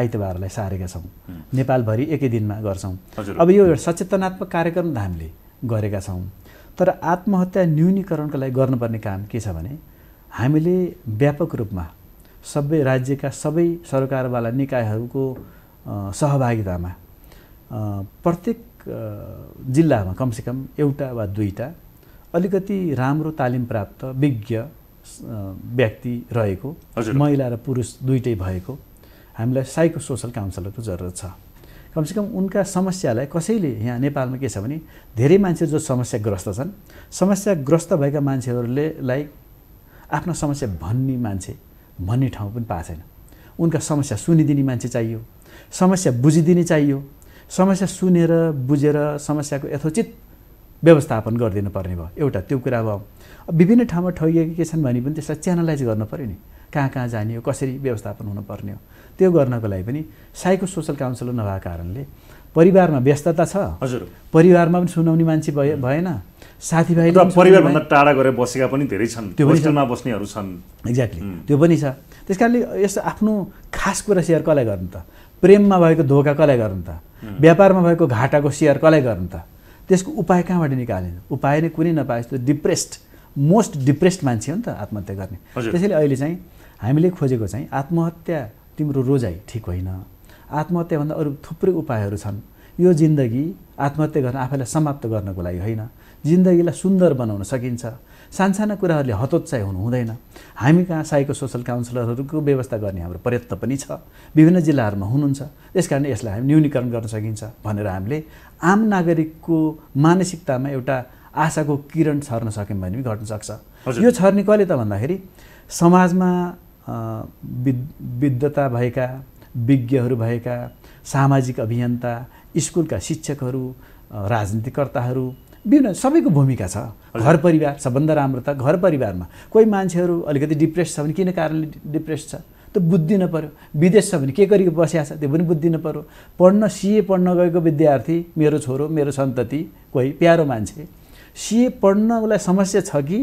आइतबारलाई सारेका छौँ नेपालभरि एकै दिनमा गर्छौँ अब यो एउटा सचेतनात्मक कार्यक्रम त हामीले गरेका छौँ तर आत्महत्या न्यूनीकरणको लागि गर्नुपर्ने काम के छ भने हामीले व्यापक रूपमा सबै राज्यका सबै सरकारवाला निकायहरूको सहभागितामा प्रत्येक जिल्लामा कमसेकम एउटा वा दुईवटा अलिकति राम्रो तालिम प्राप्त विज्ञ व्यक्ति रहेको महिला र पुरुष दुइटै भएको हामीलाई साइको सोसल काउन्सिलरको जरुरत छ कमसेकम उनका समस्यालाई कसैले यहाँ नेपालमा के छ भने धेरै मान्छेहरू जो समस्याग्रस्त छन् समस्याग्रस्त भएका मान्छेहरूले लाइक आफ्नो समस्या भन्ने मान्छे भन्ने ठाउँ पनि पाएको छैन उनका समस्या सुनिदिने मान्छे चाहियो समस्या बुझिदिने चाहियो समस्या सुनेर बुझेर समस्याको यथोचित व्यवस्थापन गरिदिनु पर्ने भयो एउटा त्यो कुरा भयो विभिन्न ठाउँमा ठगिएका के छन् भने पनि त्यसलाई च्यानलाइज गर्नु पऱ्यो नि कहाँ कहाँ जाने हो कसरी व्यवस्थापन हुनुपर्ने हो त्यो गर्नको लागि पनि साइको सोसल काउन्सिलर नभएको कारणले परिवारमा व्यस्तता छ हजुर परिवारमा पनि सुनाउने मान्छे भए भएन साथीभाइ परिवारभन्दा
टाढा गरेर बसेका पनि धेरै छन् त्यो
बस्नेहरू छन् एक्ज्याक्टली त्यो पनि छ त्यस कारणले यस्तो आफ्नो खास कुरा सेयर कसलाई गर्नु त प्रेममा भएको धोका कसलाई गर्नु त व्यापारमा भएको घाटाको सेयर कसलाई गर्नु त त्यसको उपाय कहाँबाट निकालिन्छ उपाय नै कुनै नपाए जस्तो डिप्रेस्ड मोस्ट डिप्रेस्ड मान्छे हो नि त आत्महत्या गर्ने त्यसैले अहिले चाहिँ हामीले खोजेको चाहिँ आत्महत्या तिम्रो रोजाइ ठिक होइन आत्महत्याभन्दा अरू थुप्रै उपायहरू छन् यो जिन्दगी आत्महत्या गर्न आफैलाई समाप्त गर्नको लागि होइन जिन्दगीलाई सुन्दर बनाउन सकिन्छ सानसाना कुराहरूले हतोत्साह हुनु हुँदैन हामी कहाँ साइको सोसल काउन्सिलरहरूको व्यवस्था गर्ने हाम्रो प्रयत्न पनि छ विभिन्न जिल्लाहरूमा हुनुहुन्छ त्यस कारण यसलाई हामी न्यूनीकरण गर्न सकिन्छ भनेर हामीले आम नागरिकको मानसिकतामा एउटा आशाको किरण छर्न सक्यौँ भने पनि घट्न सक्छ यो छर्ने कसले त भन्दाखेरि समाजमा विद्वता भएका विज्ञहरू भएका सामाजिक अभियन्ता स्कुलका शिक्षकहरू राजनीतिकर्ताहरू विभिन्न सबैको भूमिका छ घर परिवार सबभन्दा राम्रो त घर परिवारमा कोही मान्छेहरू अलिकति डिप्रेस छ भने किन कारणले डिप्रेस छ त्यो बुद्धि नपऱ्यो विदेश छ भने के गरी बसिया छ त्यो पनि बुद्धि नपऱ्यो पढ्न सिए पढ्न गएको विद्यार्थी मेरो छोरो मेरो सन्तति कोही प्यारो मान्छे सिए पढ्न उसलाई समस्या छ कि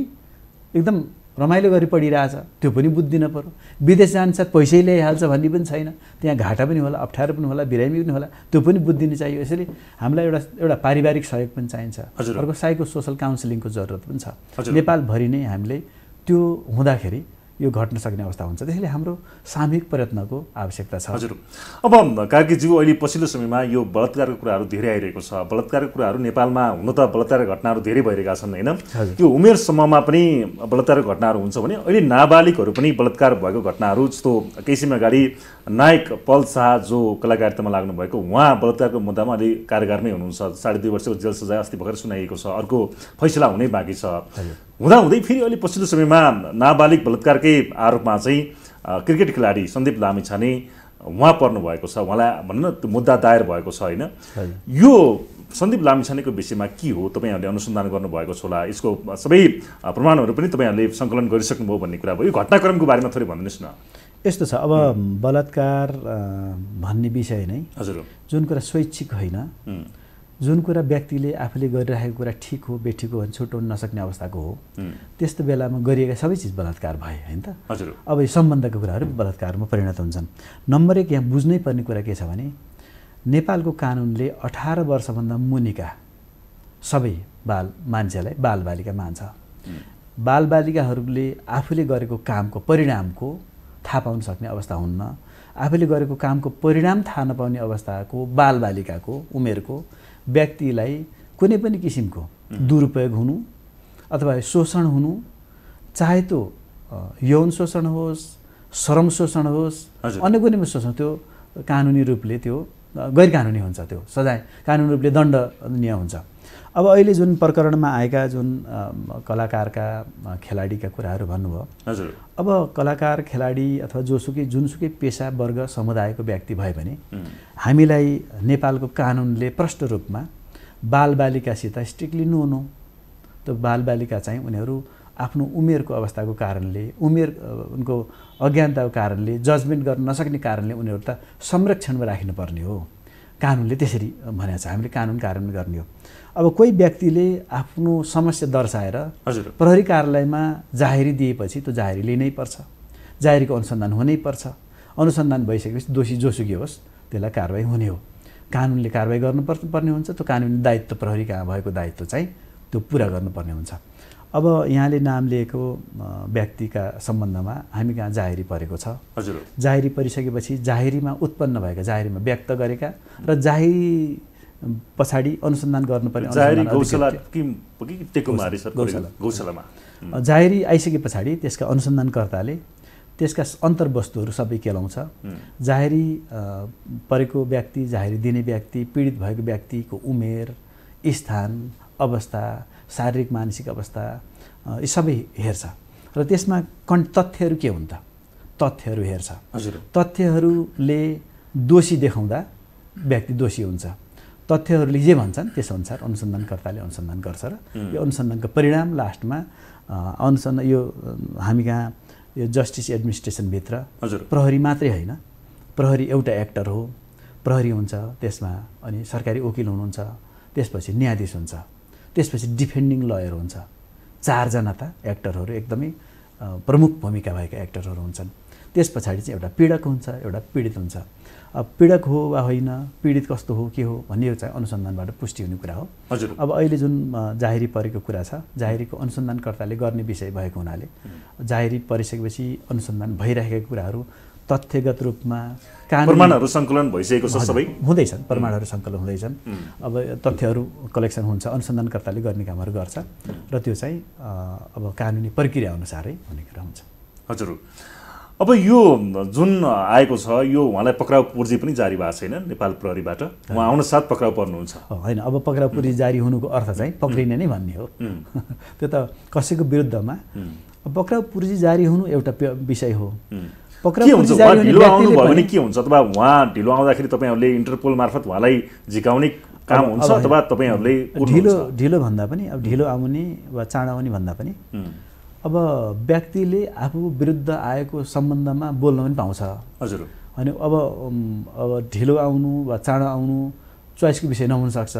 एकदम रमाइलो गरी पढिरहेछ त्यो पनि बुद्धि पऱ्यो विदेश जान्छ पैसै ल्याइहाल्छ भन्ने पनि छैन त्यहाँ घाटा पनि होला अप्ठ्यारो पनि होला बिरामी पनि होला त्यो पनि बुझिदिनु चाहियो यसरी हामीलाई एउटा एउटा पारिवारिक सहयोग पनि चाहिन्छ अर्को साइको सोसल काउन्सिलिङको जरुरत पनि छ नेपालभरि नै हामीले त्यो हुँदाखेरि यो घट्न सक्ने अवस्था हुन्छ त्यसैले हाम्रो सामूहिक प्रयत्नको आवश्यकता छ हजुर
अब कार्कीज्यू अहिले पछिल्लो समयमा यो बलात्कारको कुराहरू धेरै आइरहेको छ बलात्कारको कुराहरू नेपालमा हुन त बलात्कार घटनाहरू धेरै भइरहेका छन् होइन यो उमेरसम्ममा पनि बलात्कारको घटनाहरू हुन्छ भने अहिले नाबालिगहरू पनि बलात्कार भएको घटनाहरू जस्तो केही समय अगाडि नायक पल शाह जो कलाकारितामा लाग्नुभएको उहाँ बलात्कारको मुद्दामा अहिले कारगारमै हुनुहुन्छ साढे दुई वर्षको जेल सजाय अस्ति भर्खर सुनाइएको छ अर्को फैसला हुनै बाँकी छ हुँदाहुँदै फेरि अलि पछिल्लो समयमा नाबालिग बलात्कारकै आरोपमा चाहिँ क्रिकेट खेलाडी सन्दीप लामिछाने उहाँ भएको छ उहाँलाई भनौँ न त्यो मुद्दा दायर भएको छ होइन यो सन्दीप लामिछानेको विषयमा के हो तपाईँहरूले अनुसन्धान गर्नुभएको छ होला यसको सबै प्रमाणहरू पनि तपाईँहरूले सङ्कलन गरिसक्नुभयो भन्ने कुरा भयो यो घटनाक्रमको बारेमा थोरै भनिदिनुहोस् न
यस्तो छ अब बलात्कार भन्ने विषय नै हजुर जुन कुरा स्वैच्छिक होइन जुन कुरा व्यक्तिले आफूले गरिराखेको कुरा ठिक हो बेठिक हो भने छुट्याउन नसक्ने अवस्थाको हो त्यस्तो बेलामा गरिएका सबै चिज बलात्कार भए होइन त हजुर अब यो सम्बन्धको कुराहरू बलात्कारमा परिणत हुन्छन् नम्बर एक यहाँ बुझ्नै पर्ने कुरा के छ भने नेपालको कानुनले अठार वर्षभन्दा मुनिका सबै बाल मान्छेलाई बालबालिका मान्छ बालबालिकाहरूले आफूले गरेको कामको परिणामको थाहा पाउन सक्ने अवस्था हुन्न आफूले गरेको कामको परिणाम थाहा नपाउने अवस्थाको बालबालिकाको उमेरको व्यक्तिलाई कुनै पनि किसिमको दुरुपयोग हुनु अथवा शोषण हुनु चाहे त्यो यौन शोषण होस् श्रम शोषण होस् अन्य कुनै पनि शोषण त्यो कानुनी रूपले त्यो गैर कानुनी हुन्छ त्यो सजाय कानुनी रूपले दण्डनीय हुन्छ अब अहिले जुन प्रकरणमा आएका जुन कलाकारका खेलाडीका कुराहरू भन्नुभयो हजुर अब कलाकार खेलाडी अथवा जोसुकै जुनसुकै पेसा वर्ग समुदायको व्यक्ति भयो भने हामीलाई नेपालको कानुनले प्रष्ट रूपमा बालबालिकासित स्ट्रिक्टली नो नो त्यो बालबालिका चाहिँ उनीहरू आफ्नो उमेरको अवस्थाको कारणले उमेर उनको अज्ञानताको कारणले जजमेन्ट गर्न नसक्ने कारणले उनीहरू त संरक्षणमा राख्नुपर्ने हो कानुनले त्यसरी भनेको छ हामीले कानुन कार्यान्वयन गर्ने हो अब कोही व्यक्तिले आफ्नो समस्या दर्शाएर हजुर प्रहरी कार्यालयमा जाहेरी दिएपछि त्यो जाहेरी लिनै पर्छ जाहेरीको अनुसन्धान हुनै पर्छ अनुसन्धान भइसकेपछि दोषी जोसुकी होस् त्यसलाई कारवाही हुने हो कानुनले कारवाही गर्नु पर्ने हुन्छ त्यो कानुनी दायित्व प्रहरी कहाँ भएको दायित्व चाहिँ त्यो पुरा गर्नुपर्ने हुन्छ अब यहाँले नाम लिएको व्यक्तिका सम्बन्धमा हामी कहाँ जाहेरी परेको छ हजुर जाहेरी परिसकेपछि जाहेरीमा उत्पन्न भएका जाहेरीमा व्यक्त गरेका र जाहेरी पछाडि अनुसन्धान गर्नुपर्ने जाहेरी आइसके पछाडि त्यसका अनुसन्धानकर्ताले त्यसका अन्तर्वस्तुहरू सबै केलाउँछ जाहेरी परेको व्यक्ति जाहेरी दिने व्यक्ति पीडित भएको व्यक्तिको उमेर स्थान अवस्था शारीरिक मानसिक अवस्था यी सबै हेर्छ र त्यसमा कन् तथ्यहरू के हुन् त तथ्यहरू हेर्छ हजुर तथ्यहरूले दोषी देखाउँदा व्यक्ति दोषी हुन्छ तथ्यहरूले जे भन्छन् त्यसअनुसार अनुसन्धानकर्ताले अनुसन्धान गर्छ र यो अनुसन्धानको परिणाम लास्टमा अनुसन्धान यो हामी कहाँ यो जस्टिस एडमिनिस्ट्रेसनभित्र हजुर प्रहरी मात्रै होइन प्रहरी एउटा एक्टर हो प्रहरी हुन्छ त्यसमा अनि सरकारी वकिल हुनुहुन्छ त्यसपछि न्यायाधीश हुन्छ त्यसपछि डिफेन्डिङ लयर हुन्छ चारजना त एक्टरहरू एकदमै प्रमुख भूमिका भएका एक्टरहरू हुन्छन् त्यस पछाडि चाहिँ एउटा पीडक हुन्छ एउटा पीडित हुन्छ पीडक हो वा होइन पीडित कस्तो हो के हो भन्ने यो चाहिँ अनुसन्धानबाट पुष्टि हुने कुरा हो हजुर अब अहिले जुन जाहेरी परेको कुरा छ जाहेरीको अनुसन्धानकर्ताले गर्ने विषय भएको हुनाले जाहेरी परिसकेपछि अनुसन्धान भइरहेका कुराहरू तथ्यगत रूपमा प्रमाणहरू
सङ्कलन भइसकेको छ सबै
हुँदैछन् प्रमाणहरू सङ्कलन हुँदैछन् अब तथ्यहरू कलेक्सन हुन्छ अनुसन्धानकर्ताले गर्ने कामहरू गर्छ र त्यो चाहिँ अब कानुनी प्रक्रिया अनुसारै हुने कुरा हुन्छ
हजुर अब यो जुन आएको छ यो उहाँलाई पक्राउ पुर्जी पनि जारी भएको छैन नेपाल प्रहरीबाट उहाँ आउन साथ पक्राउ पर्नुहुन्छ
होइन अब पक्राउ पुर्जी जारी हुनुको अर्थ चाहिँ पक्रिने नै भन्ने हो त्यो त कसैको विरुद्धमा पक्राउ पुर्जी जारी हुनु एउटा विषय हो के ढिलो आउनुभयो भने के
हुन्छ अथवा उहाँ ढिलो आउँदाखेरि तपाईँहरूले इन्टरपोल मार्फत उहाँलाई झिकाउने काम हुन्छ अथवा तपाईँहरूले ढिलो
ढिलो भन्दा पनि अब ढिलो आउने वा चाँडो आउने भन्दा पनि अब व्यक्तिले आफू विरुद्ध आएको सम्बन्धमा बोल्न पनि पाउँछ हजुर अनि अब अब ढिलो आउनु वा चाँडो आउनु चोइसको विषय नहुनसक्छ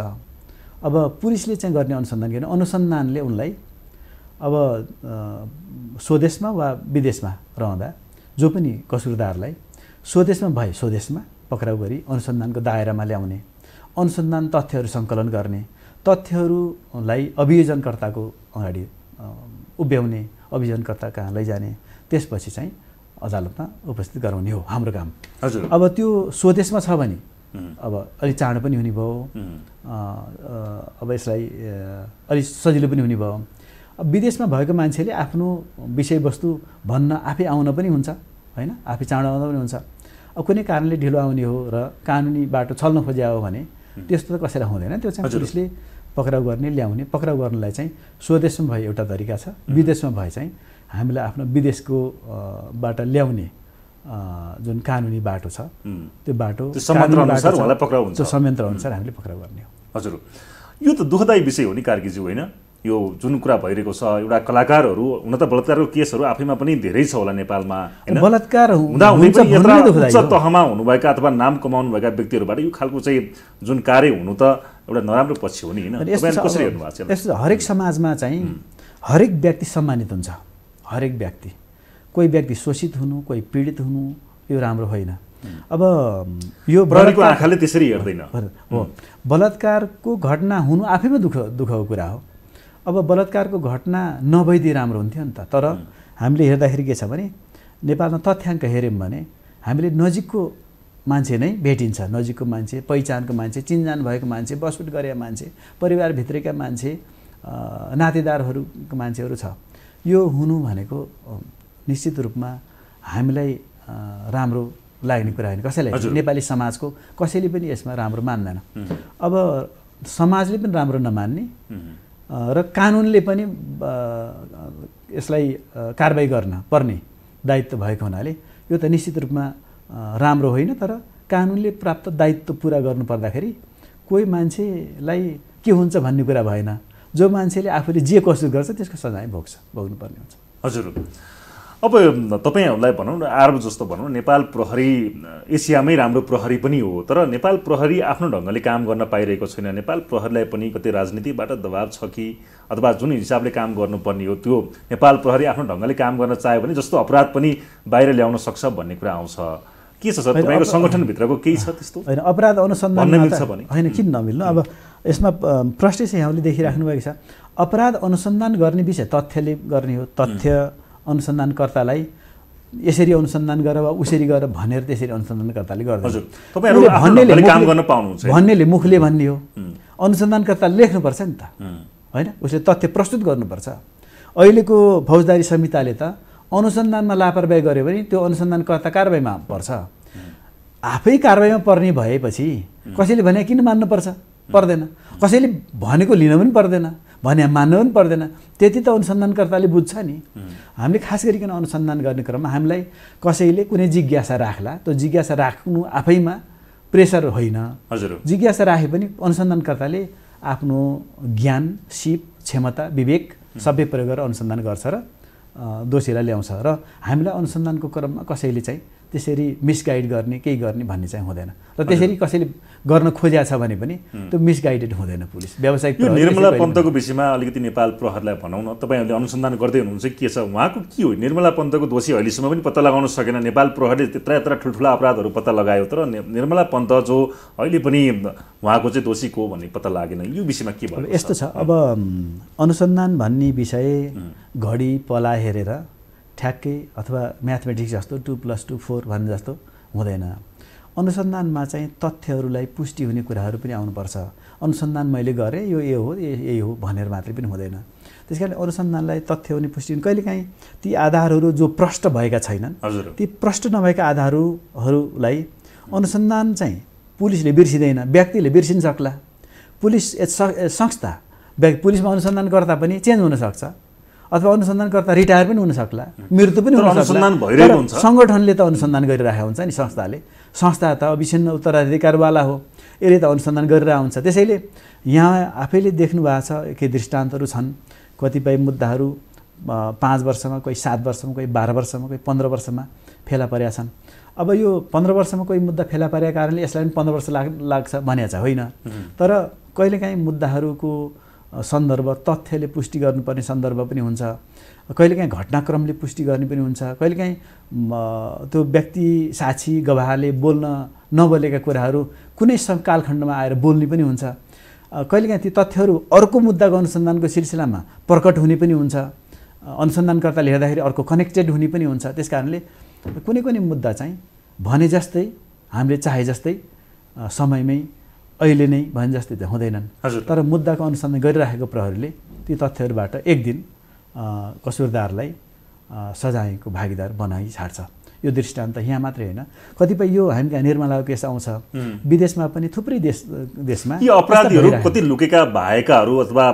अब पुलिसले चाहिँ गर्ने अनुसन्धान किन अनुसन्धानले उनलाई अब स्वदेशमा वा विदेशमा रहँदा जो पनि कसुरदारलाई स्वदेशमा भए स्वदेशमा पक्राउ गरी अनुसन्धानको दायरामा ल्याउने अनुसन्धान तथ्यहरू सङ्कलन गर्ने तथ्यहरूलाई अभियोजनकर्ताको अगाडि उभ्याउने अभियानकर्ता कहाँ लैजाने त्यसपछि चाहिँ अदालतमा उपस्थित गराउने हो हाम्रो काम हजुर अब त्यो स्वदेशमा छ भने अब अलिक चाँडो पनि हुने भयो अब यसलाई अलिक सजिलो पनि हुने भयो अब विदेशमा भएको मान्छेले आफ्नो विषयवस्तु भन्न आफै आउन पनि हुन्छ होइन आफै चाँडो आउन पनि हुन्छ अब कुनै कारणले ढिलो आउने हो र कानुनी बाटो छल्न खोज्या हो भने त्यस्तो त कसैलाई हुँदैन त्यो चाहिँ पुलिसले पक्राउ गर्ने ल्याउने पक्राउ गर्नलाई चाहिँ स्वदेशमा भए एउटा तरिका छ विदेशमा भए चाहिँ हामीलाई आफ्नो विदेशको बाट ल्याउने जुन कानुनी बाटो छ त्यो बाटो त्यो संयन्त्र अनुसार हामीले पक्राउ गर्ने हो हजुर यो त दुःखदायी
विषय हो नि कार्कीज्यू होइन यो जुन कुरा भइरहेको छ एउटा कलाकारहरू हुन त बलात्कारको केसहरू आफैमा पनि धेरै छ होला नेपालमा बलात्कार तहमा हुनुभएका अथवा नाम कमाउनुभएका व्यक्तिहरूबाट यो खालको चाहिँ जुन कार्य हुनु त एउटा नराम्रो पक्ष हो नि होइन
यस्तो हरेक समाजमा चाहिँ हरेक व्यक्ति सम्मानित हुन्छ हरेक व्यक्ति कोही व्यक्ति शोषित हुनु कोही पीडित हुनु यो राम्रो होइन अब यो आँखाले त्यसरी हेर्दैन हो बलात्कारको घटना हुनु आफैमा दुःख दुःखको कुरा हो अब बलात्कारको घटना नभइदिए राम्रो हुन्थ्यो नि त तर हामीले हेर्दाखेरि के छ भने नेपालमा तथ्याङ्क हेऱ्यौँ भने हामीले नजिकको मान्छे नै भेटिन्छ नजिकको मान्छे पहिचानको मान्छे चिनजान भएको मान्छे बसुट गरेका मान्छे परिवारभित्रका मान्छे नातेदारहरूको मान्छेहरू छ यो हुनु भनेको निश्चित रूपमा हामीलाई राम्रो लाग्ने कुरा होइन कसैलाई नेपाली समाजको कसैले पनि यसमा राम्रो मान्दैन अब समाजले पनि राम्रो नमान्ने र कानुनले पनि यसलाई कारवाही गर्न पर्ने दायित्व भएको हुनाले यो त निश्चित रूपमा राम्रो होइन तर कानुनले प्राप्त दायित्व पुरा गर्नु पर्दाखेरि कोही मान्छेलाई के हुन्छ भन्ने कुरा भएन जो मान्छेले आफूले जे कसुर गर्छ त्यसको सजाय भोग्छ भोग्नुपर्ने हुन्छ
हजुर अब तपाईँहरूलाई भनौँ न आरब जस्तो भनौँ नेपाल प्रहरी एसियामै राम्रो प्रहरी पनि हो तर नेपाल प्रहरी आफ्नो ढङ्गले काम गर्न पाइरहेको छैन नेपाल प्रहरीलाई पनि कतै राजनीतिबाट दबाब छ कि अथवा जुन हिसाबले काम गर्नुपर्ने हो त्यो नेपाल प्रहरी आफ्नो ढङ्गले काम गर्न चाह्यो भने जस्तो अपराध पनि बाहिर ल्याउन सक्छ भन्ने कुरा आउँछ के छ सर तपाईँको सङ्गठनभित्रको केही
छ त्यस्तो होइन अपराध अनुसन्धान होइन किन नमिल्नु अब यसमा प्रश्न चाहिँ यहाँले देखिराख्नु भएको छ अपराध अनुसन्धान गर्ने विषय तथ्यले गर्ने हो तथ्य अनुसन्धानकर्तालाई यसरी अनुसन्धान गर वा उसरी गर भनेर त्यसरी अनुसन्धानकर्ताले गर्दैन भन्नेले मुखले भन्ने हो अनुसन्धानकर्ताले लेख्नुपर्छ नि त होइन उसले तथ्य प्रस्तुत गर्नुपर्छ अहिलेको फौजदारी संहिताले त अनुसन्धानमा लापरवाही गर्यो भने त्यो अनुसन्धानकर्ता कारवाहीमा पर्छ आफै कारवाहीमा पर्ने भएपछि कसैले भने किन मान्नुपर्छ पर्दैन कसैले भनेको लिन पनि पर्दैन भने मान्नु पनि पर्दैन त्यति त अनुसन्धानकर्ताले बुझ्छ नि हामीले खास गरिकन अनुसन्धान गर्ने क्रममा हामीलाई कसैले कुनै जिज्ञासा राख्ला त्यो जिज्ञासा राख्नु आफैमा प्रेसर होइन हजुर जिज्ञासा राखे पनि अनुसन्धानकर्ताले आफ्नो ज्ञान सिप क्षमता विवेक सबै प्रयोग गरेर अनुसन्धान गर्छ र दोषीलाई ल्याउँछ र हामीलाई अनुसन्धानको क्रममा कसैले चाहिँ त्यसरी मिसगाइड गर्ने केही गर्ने भन्ने चाहिँ हुँदैन र त्यसरी कसैले गर्न खोजेको छ भने पनि त्यो मिसगाइडेड हुँदैन पुलिस व्यावसायिक निर्मला
पन्तको विषयमा अलिकति नेपाल प्रहरलाई भनौँ न तपाईँहरूले अनुसन्धान गर्दै हुनुहुन्छ के छ उहाँको के हो निर्मला पन्तको दोषी अहिलेसम्म पनि पत्ता लगाउन सकेन नेपाल प्रहरले त्यत्र यत्र ठुल्ठुला अपराधहरू पत्ता लगायो तर निर्मला पन्त जो अहिले पनि उहाँको चाहिँ दोषी को भन्ने पत्ता लागेन यो विषयमा के भयो यस्तो छ अब
अनुसन्धान भन्ने विषय घडी पला हेरेर ठ्याक्कै अथवा म्याथमेटिक्स जस्तो टु प्लस टू फोर भन्ने जस्तो हुँदैन अनुसन्धानमा चाहिँ तथ्यहरूलाई पुष्टि हुने कुराहरू पनि आउनुपर्छ अनुसन्धान मैले गरेँ यो ए हो यही हो भनेर मात्रै पनि हुँदैन त्यस कारण अनुसन्धानलाई तथ्य हुने पुष्टि हुने कहिलेकाहीँ ती आधारहरू जो प्रष्ट भएका छैनन् ती प्रष्ट नभएका आधारहरूलाई अनुसन्धान चाहिँ पुलिसले बिर्सिँदैन व्यक्तिले बिर्सिन सक्ला पुलिस संस्था पुलिसमा अनुसन्धान गर्दा पनि चेन्ज हुनसक्छ अथवा अनुसन्धानकर्ता रिटायर पनि हुनसक्ला मृत्यु पनि हुन्छ सङ्गठनले त अनुसन्धान गरिरहेको हुन्छ नि संस्थाले संस्था त अविछिन्न उत्तराधिकारवाला हो यसले त अनुसन्धान गरिरहेको हुन्छ त्यसैले यहाँ आफैले देख्नु भएको छ केही दृष्टान्तहरू छन् कतिपय मुद्दाहरू पाँच वर्षमा कोही सात वर्षमा कोही बाह्र वर्षमा कोही पन्ध्र वर्षमा फेला परेका छन् अब यो पन्ध्र वर्षमा कोही मुद्दा फेला परेका कारणले यसलाई पनि पन्ध्र वर्ष लाग् लाग्छ भनेको छ होइन तर कहिलेकाहीँ मुद्दाहरूको सन्दर्भ तथ्यले पुष्टि गर्नुपर्ने सन्दर्भ पनि हुन्छ कहिलेकाहीँ घटनाक्रमले पुष्टि गर्ने पनि हुन्छ कहिलेकाहीँ त्यो व्यक्ति साक्षी गवाहले बोल्न नबोलेका कुराहरू कुनै कालखण्डमा आएर बोल्ने पनि हुन्छ कहिलेकाहीँ ती तथ्यहरू अर्को मुद्दाको अनुसन्धानको सिलसिलामा प्रकट हुने पनि हुन्छ अनुसन्धानकर्ताले हेर्दाखेरि अर्को कनेक्टेड हुने पनि हुन्छ त्यस कारणले कुनै कुनै मुद्दा चाहिँ भने जस्तै हामीले चाहे जस्तै समयमै अहिले नै भने जस्तै त हुँदैनन् तर मुद्दाको अनुसन्धान गरिराखेको प्रहरीले ती तथ्यहरूबाट एक दिन कसुरदारलाई सजायको भागीदार बनाइ छाड्छ यो दृष्टान्त यहाँ मात्रै होइन कतिपय यो हामी निर्मलाको केस आउँछ विदेशमा पनि थुप्रै देश देशमा यी अपराधीहरू
कति लुकेका भएकाहरू अथवा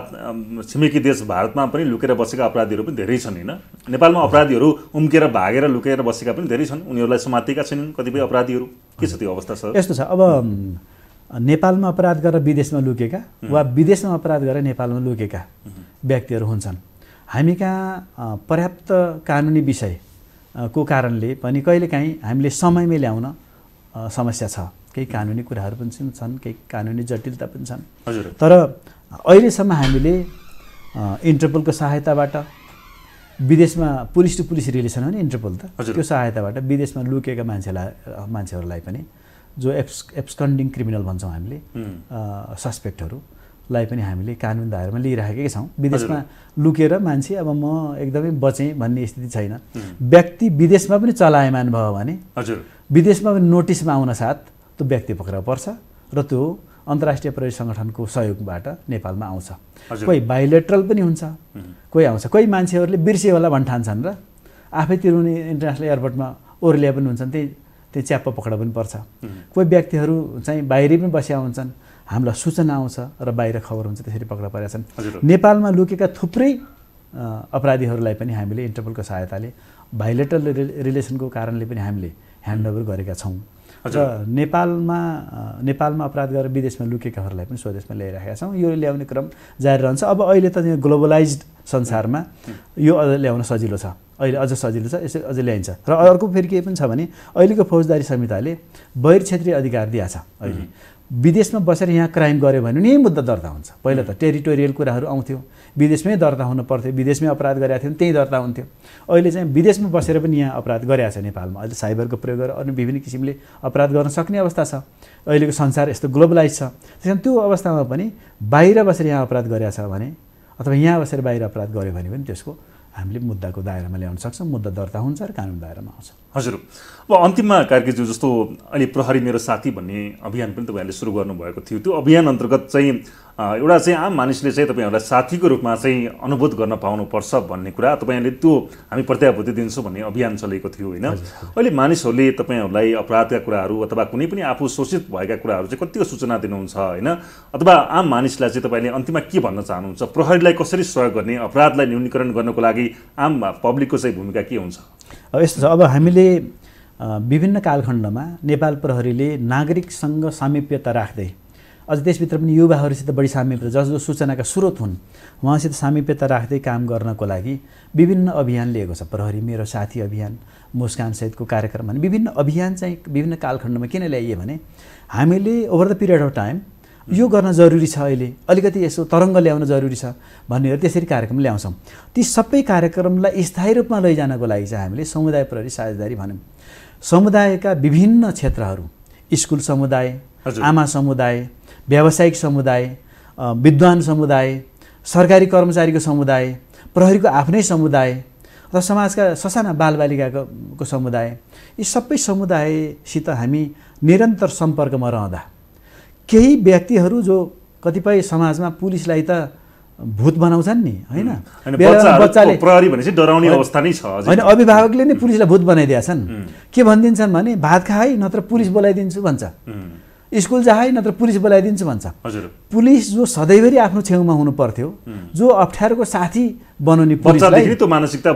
छिमेकी देश भारतमा पनि लुकेर बसेका अपराधीहरू पनि धेरै छन् होइन नेपालमा अपराधीहरू उम्केर भागेर लुकेर बसेका पनि धेरै छन् उनीहरूलाई समातेका छैनन् कतिपय अपराधीहरू के छ त्यो अवस्था छ यस्तो
छ अब नेपालमा अपराध गरेर विदेशमा लुकेका वा विदेशमा अपराध गरेर नेपालमा लुकेका व्यक्तिहरू हुन्छन् हामी कहाँ पर्याप्त कानुनी विषय को कारणले पनि कहिलेकाहीँ हामीले समयमै ल्याउन समस्या छ केही कानुनी कुराहरू पनि छन् केही कानुनी जटिलता पनि छन् हजुर तर अहिलेसम्म हामीले इन्टरपोलको सहायताबाट विदेशमा पुलिस टु पुलिस रिलेसन हो नि इन्टरपोल त त्यो सहायताबाट विदेशमा लुकेका मान्छेलाई मान्छेहरूलाई पनि जो एप्स एप्सकन्डिङ क्रिमिनल भन्छौँ हामीले सस्पेक्टहरूलाई पनि हामीले कानुन दायरामा लिइराखेकै छौँ विदेशमा लुकेर मान्छे अब म एकदमै बचेँ भन्ने स्थिति छैन व्यक्ति विदेशमा पनि चलायमान भयो भने हजुर विदेशमा पनि नोटिसमा आउन साथ त्यो व्यक्ति पक्राउ पर्छ र त्यो अन्तर्राष्ट्रिय प्रहरी सङ्गठनको सहयोगबाट नेपालमा आउँछ कोही बायोलेट्रल पनि हुन्छ कोही आउँछ कोही मान्छेहरूले बिर्सेवाला होला भन्ठान्छन् र आफै तिरुने इन्टरनेसनल एयरपोर्टमा ओर्लिया पनि हुन्छन् त्यही त्यो च्याप्प पक्र पनि पर्छ कोही व्यक्तिहरू चाहिँ बाहिरै पनि बसिया हुन्छन् हामीलाई सूचना आउँछ र बाहिर खबर हुन्छ त्यसरी पक्रा परेका छन् नेपालमा लुकेका थुप्रै अपराधीहरूलाई पनि हामीले इन्टरपोलको सहायताले भाइलेटल रिलेसनको कारणले पनि हामीले ह्यान्डओभर गरेका छौँ र नेपालमा नेपालमा अपराध गरेर विदेशमा लुकेकाहरूलाई पनि स्वदेशमा ल्याइराखेका छौँ यो ल्याउने क्रम जारी रहन्छ अब अहिले त ग्लोबलाइज संसारमा यो ल्याउन सजिलो छ अहिले अझ सजिलो छ यसरी अझ ल्याइन्छ र अर्को फेरि के पनि छ भने अहिलेको फौजदारी संहिताले बहिर क्षेत्रीय अधिकार दिएको छ अहिले विदेशमा बसेर यहाँ क्राइम गऱ्यो भने नि मुद्दा दर्ता हुन्छ पहिला त टेरिटोरियल कुराहरू आउँथ्यो विदेशमै दर्ता हुनु पर्थ्यो विदेशमै अपराध गरेका थियौँ त्यहीँ दर्ता हुन्थ्यो अहिले चाहिँ विदेशमा बसेर पनि यहाँ अपराध गरेका छ नेपालमा अहिले साइबरको प्रयोग गरेर अन्य विभिन्न किसिमले अपराध गर्न सक्ने अवस्था छ अहिलेको संसार यस्तो ग्लोबलाइज छ त्यस त्यो अवस्थामा पनि बाहिर बसेर यहाँ अपराध गरेका भने अथवा यहाँ बसेर बाहिर अपराध गऱ्यो भने पनि त्यसको हामीले मुद्दाको दायरामा ल्याउन सक्छौँ मुद्दा दर्ता हुन्छ र कानुन दायरामा आउँछ
हजुर अब अन्तिममा कार्कीज्यू जस्तो अहिले प्रहरी मेरो साथी भन्ने अभियान पनि तपाईँहरूले सुरु गर्नुभएको थियो त्यो अभियान अन्तर्गत चाहिँ एउटा चाहिँ आम मानिसले चाहिँ तपाईँहरूलाई साथीको रूपमा चाहिँ अनुभूत गर्न पाउनुपर्छ भन्ने कुरा तपाईँहरूले त्यो हामी प्रत्याभूति दिन्छौँ भन्ने अभियान चलेको थियो होइन अहिले मानिसहरूले तपाईँहरूलाई अपराधका कुराहरू अथवा कुनै पनि आफू शोषित भएका कुराहरू चाहिँ कतिको सूचना दिनुहुन्छ होइन अथवा आम मानिसलाई चाहिँ तपाईँले अन्तिममा के भन्न चाहनुहुन्छ प्रहरीलाई कसरी सहयोग गर्ने अपराधलाई न्यूनीकरण गर्नको लागि आम पब्लिकको चाहिँ भूमिका के हुन्छ
यस्तो छ अब हामीले विभिन्न कालखण्डमा नेपाल प्रहरीले नागरिकसँग सामिप्यता राख्दै अझ त्यसभित्र पनि युवाहरूसित बढी सामिप्य जस जो सूचनाका स्रोत हुन् उहाँसित सामिप्यता राख्दै काम गर्नको लागि विभिन्न अभियान लिएको छ प्रहरी मेरो साथी अभियान मुस्कान सहितको कार्यक्रम भने विभिन्न अभियान चाहिँ विभिन्न कालखण्डमा किन ल्याइयो भने हामीले over the period of time यो गर्न जरुरी छ अहिले अलिकति यसो तरङ्ग ल्याउन जरुरी छ भनेर त्यसरी कार्यक्रम ल्याउँछौँ ती सबै कार्यक्रमलाई स्थायी रूपमा लैजानको लागि चाहिँ हामीले समुदाय प्रहरी साझेदारी भन्यौँ समुदायका विभिन्न क्षेत्रहरू स्कुल समुदाय आमा समुदाय व्यावसायिक समुदाय विद्वान समुदाय सरकारी कर्मचारीको समुदाय प्रहरीको आफ्नै समुदाय र समाजका ससाना बालबालिकाको समुदाय यी सबै समुदायसित हामी निरन्तर सम्पर्कमा रहँदा केही व्यक्तिहरू जो कतिपय समाजमा पुलिसलाई त भूत बनाउँछन् नि होइन बच्चाले प्रहरी भनेपछि डराउने अवस्था नै छ होइन अभिभावकले नै पुलिसलाई भूत बनाइदिएछन् के भनिदिन्छन् भने भात खा है नत्र पुलिस बोलाइदिन्छु भन्छ स्कुल चाहे नत्र पुलिस बोलाइदिन्छु भन्छ हजुर पुलिस जो सधैँभरि आफ्नो छेउमा हुनु पर्थ्यो जो अप्ठ्यारोको साथी बनाउने मानसिकता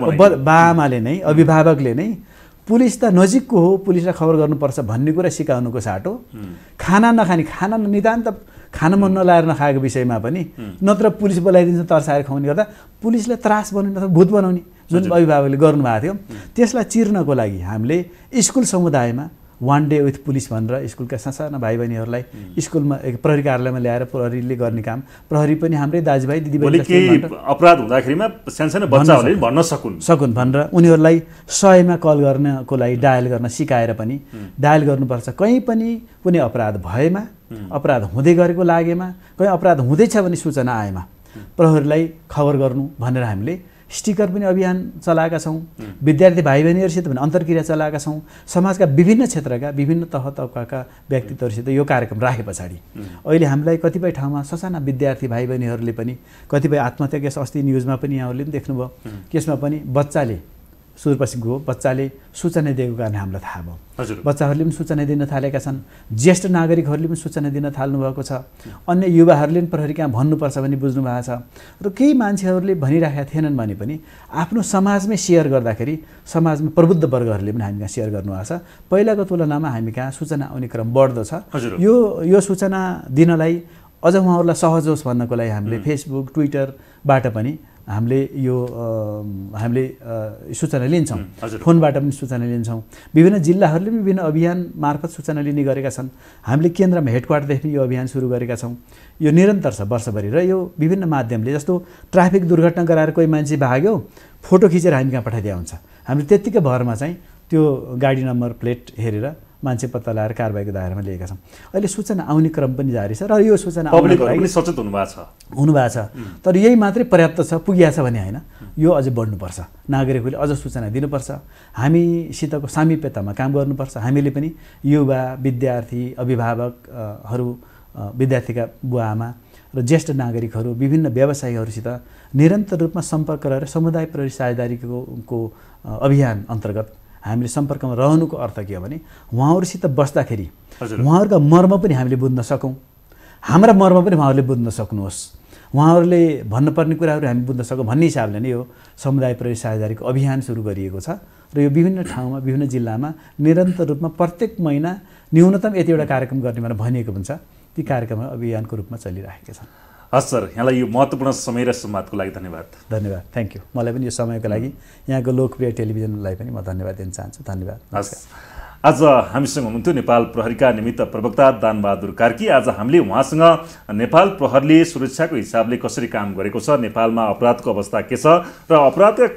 बाबाले नै अभिभावकले नै पुलिस त नजिकको हो पुलिसलाई खबर गर्नुपर्छ भन्ने कुरा सिकाउनुको साटो खाना नखाने खाना नितान्त खान मन नलाएर नखाएको विषयमा पनि नत्र पुलिस बोलाइदिन्छ तर्साएर खुवाउने गर्दा पुलिसलाई त्रास बनाउने अथवा भूत बनाउने जुन अभिभावकले गर्नुभएको थियो त्यसलाई चिर्नको लागि हामीले स्कुल समुदायमा वान डे विथ पुलिस भनेर स्कुलका सासाना भाइ बहिनीहरूलाई स्कुलमा प्रहरी कार्यालयमा ल्याएर प्रहरीले गर्ने काम प्रहरी पनि हाम्रै दाजुभाइ दिदीबहिनी
अपराध हुँदाखेरिमा सानसानो बच्चाहरूले भन्न
सकुन् सकुन् भनेर उनीहरूलाई सयमा कल गर्नको लागि डायल गर्न सिकाएर पनि डायल गर्नुपर्छ कहीँ पनि कुनै अपराध भएमा अपराध हुँदै गरेको लागेमा कहीँ अपराध हुँदैछ भने सूचना आएमा प्रहरीलाई खबर गर्नु भनेर हामीले स्टिकर पनि अभियान चलाएका छौँ विद्यार्थी भाइ बहिनीहरूसित पनि अन्तर्क्रिया चलाएका छौँ समाजका विभिन्न क्षेत्रका विभिन्न तह तबकाका व्यक्तित्वहरूसित यो कार्यक्रम राखे पछाडि अहिले हामीलाई कतिपय ठाउँमा ससाना विद्यार्थी भाइ बहिनीहरूले पनि कतिपय आत्महत्या केस अस्ति न्युजमा पनि यहाँहरूले पनि देख्नुभयो त्यसमा पनि बच्चाले सुदूरपश्चिम गयो बच्चाले सूचना दिएको कारण हामीलाई थाहा भयो हजुर बच्चाहरूले पनि सूचना दिन थालेका छन् ज्येष्ठ नागरिकहरूले पनि सूचना दिन थाल्नुभएको छ अन्य युवाहरूले पनि प्रहरी कहाँ भन्नुपर्छ भने बुझ्नु भएको छ र केही मान्छेहरूले भनिराखेका थिएनन् भने पनि आफ्नो समाजमै सेयर गर्दाखेरि समाजमा प्रबुद्ध वर्गहरूले पनि हामी कहाँ सेयर गर्नुभएको छ पहिलाको तुलनामा हामी कहाँ सूचना आउने क्रम बढ्दो छ यो यो सूचना दिनलाई अझ उहाँहरूलाई सहज होस् भन्नको लागि हामीले फेसबुक ट्विटरबाट पनि हामीले यो हामीले सूचना लिन्छौँ फोनबाट पनि सूचना लिन्छौँ विभिन्न जिल्लाहरूले पनि विभिन्न अभियान मार्फत सूचना लिने गरेका छन् हामीले केन्द्रमा हेडक्वार्टरदेखि यो अभियान सुरु गरेका छौँ यो निरन्तर छ वर्षभरि र यो विभिन्न माध्यमले जस्तो ट्राफिक दुर्घटना गराएर कोही मान्छे भाग्यो फोटो खिचेर हामी कहाँ पठाइदिया हुन्छ हामीले त्यत्तिकै भरमा चाहिँ त्यो गाडी नम्बर प्लेट हेरेर मान्छे पत्ता लगाएर कारवाहीको दायरामा लिएका छौँ अहिले सूचना आउने क्रम पनि जारी छ र यो सूचना सचेत हुनुभएको छ हुनुभएको छ तर यही मात्रै पर्याप्त छ पुगिया छ भने होइन यो अझै बढ्नुपर्छ नागरिकहरूले अझ सूचना दिनुपर्छ हामीसितको सामिप्यतामा काम गर्नुपर्छ हामीले पनि युवा विद्यार्थी अभिभावकहरू विद्यार्थीका बुवा आमा र ज्येष्ठ नागरिकहरू विभिन्न व्यवसायीहरूसित निरन्तर रूपमा सम्पर्क रहेर समुदाय प्रहरी साझेदारीको अभियान अन्तर्गत हामीले सम्पर्कमा रहनुको अर्थ के हो भने उहाँहरूसित बस्दाखेरि उहाँहरूका मर्म पनि हामीले बुझ्न सकौँ हाम्रा मर्म पनि उहाँहरूले बुझ्न सक्नुहोस् उहाँहरूले भन्नुपर्ने कुराहरू हामी बुझ्न सकौँ भन्ने हिसाबले नै यो समुदाय प्रवेश साझेदारीको अभियान सुरु गरिएको छ र यो विभिन्न ठाउँमा विभिन्न जिल्लामा निरन्तर रूपमा प्रत्येक महिना न्यूनतम यतिवटा कार्यक्रम गर्ने भनेर भनिएको हुन्छ ती कार्यक्रमहरू अभियानको रूपमा चलिरहेका छन्
हस् सर यहाँलाई यो महत्त्वपूर्ण समय र संवादको लागि धन्यवाद
धन्यवाद थ्याङ्क यू मलाई पनि यो समयको लागि यहाँको लोकप्रिय टेलिभिजनलाई पनि म धन्यवाद दिन चाहन्छु धन्यवाद
हस् आज हामीसँग हुनुहुन्थ्यो नेपाल प्रहरीका निमित्त प्रवक्ता दानबहादुर कार्की आज हामीले उहाँसँग नेपाल प्रहरीले सुरक्षाको हिसाबले कसरी काम गरेको छ नेपालमा अपराधको अवस्था के छ र अपराधका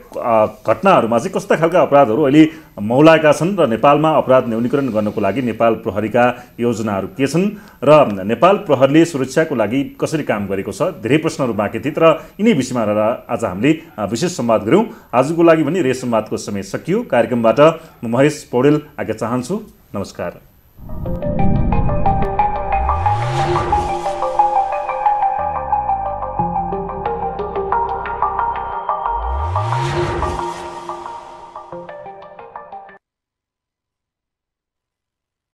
घटनाहरूमा चाहिँ कस्ता खालका अपराधहरू अहिले मौलाएका छन् र नेपालमा अपराध न्यूनीकरण गर्नको लागि नेपाल प्रहरीका योजनाहरू के छन् र नेपाल प्रहरीले सुरक्षाको लागि कसरी काम गरेको छ धेरै प्रश्नहरू बाँकी थिए तर यिनै विषयमा रहेर आज हामीले विशेष संवाद गऱ्यौँ आजको लागि भने रेस संवादको समय सकियो कार्यक्रमबाट म महेश पौडेल आज्ञा चाहन्छु नमस्कार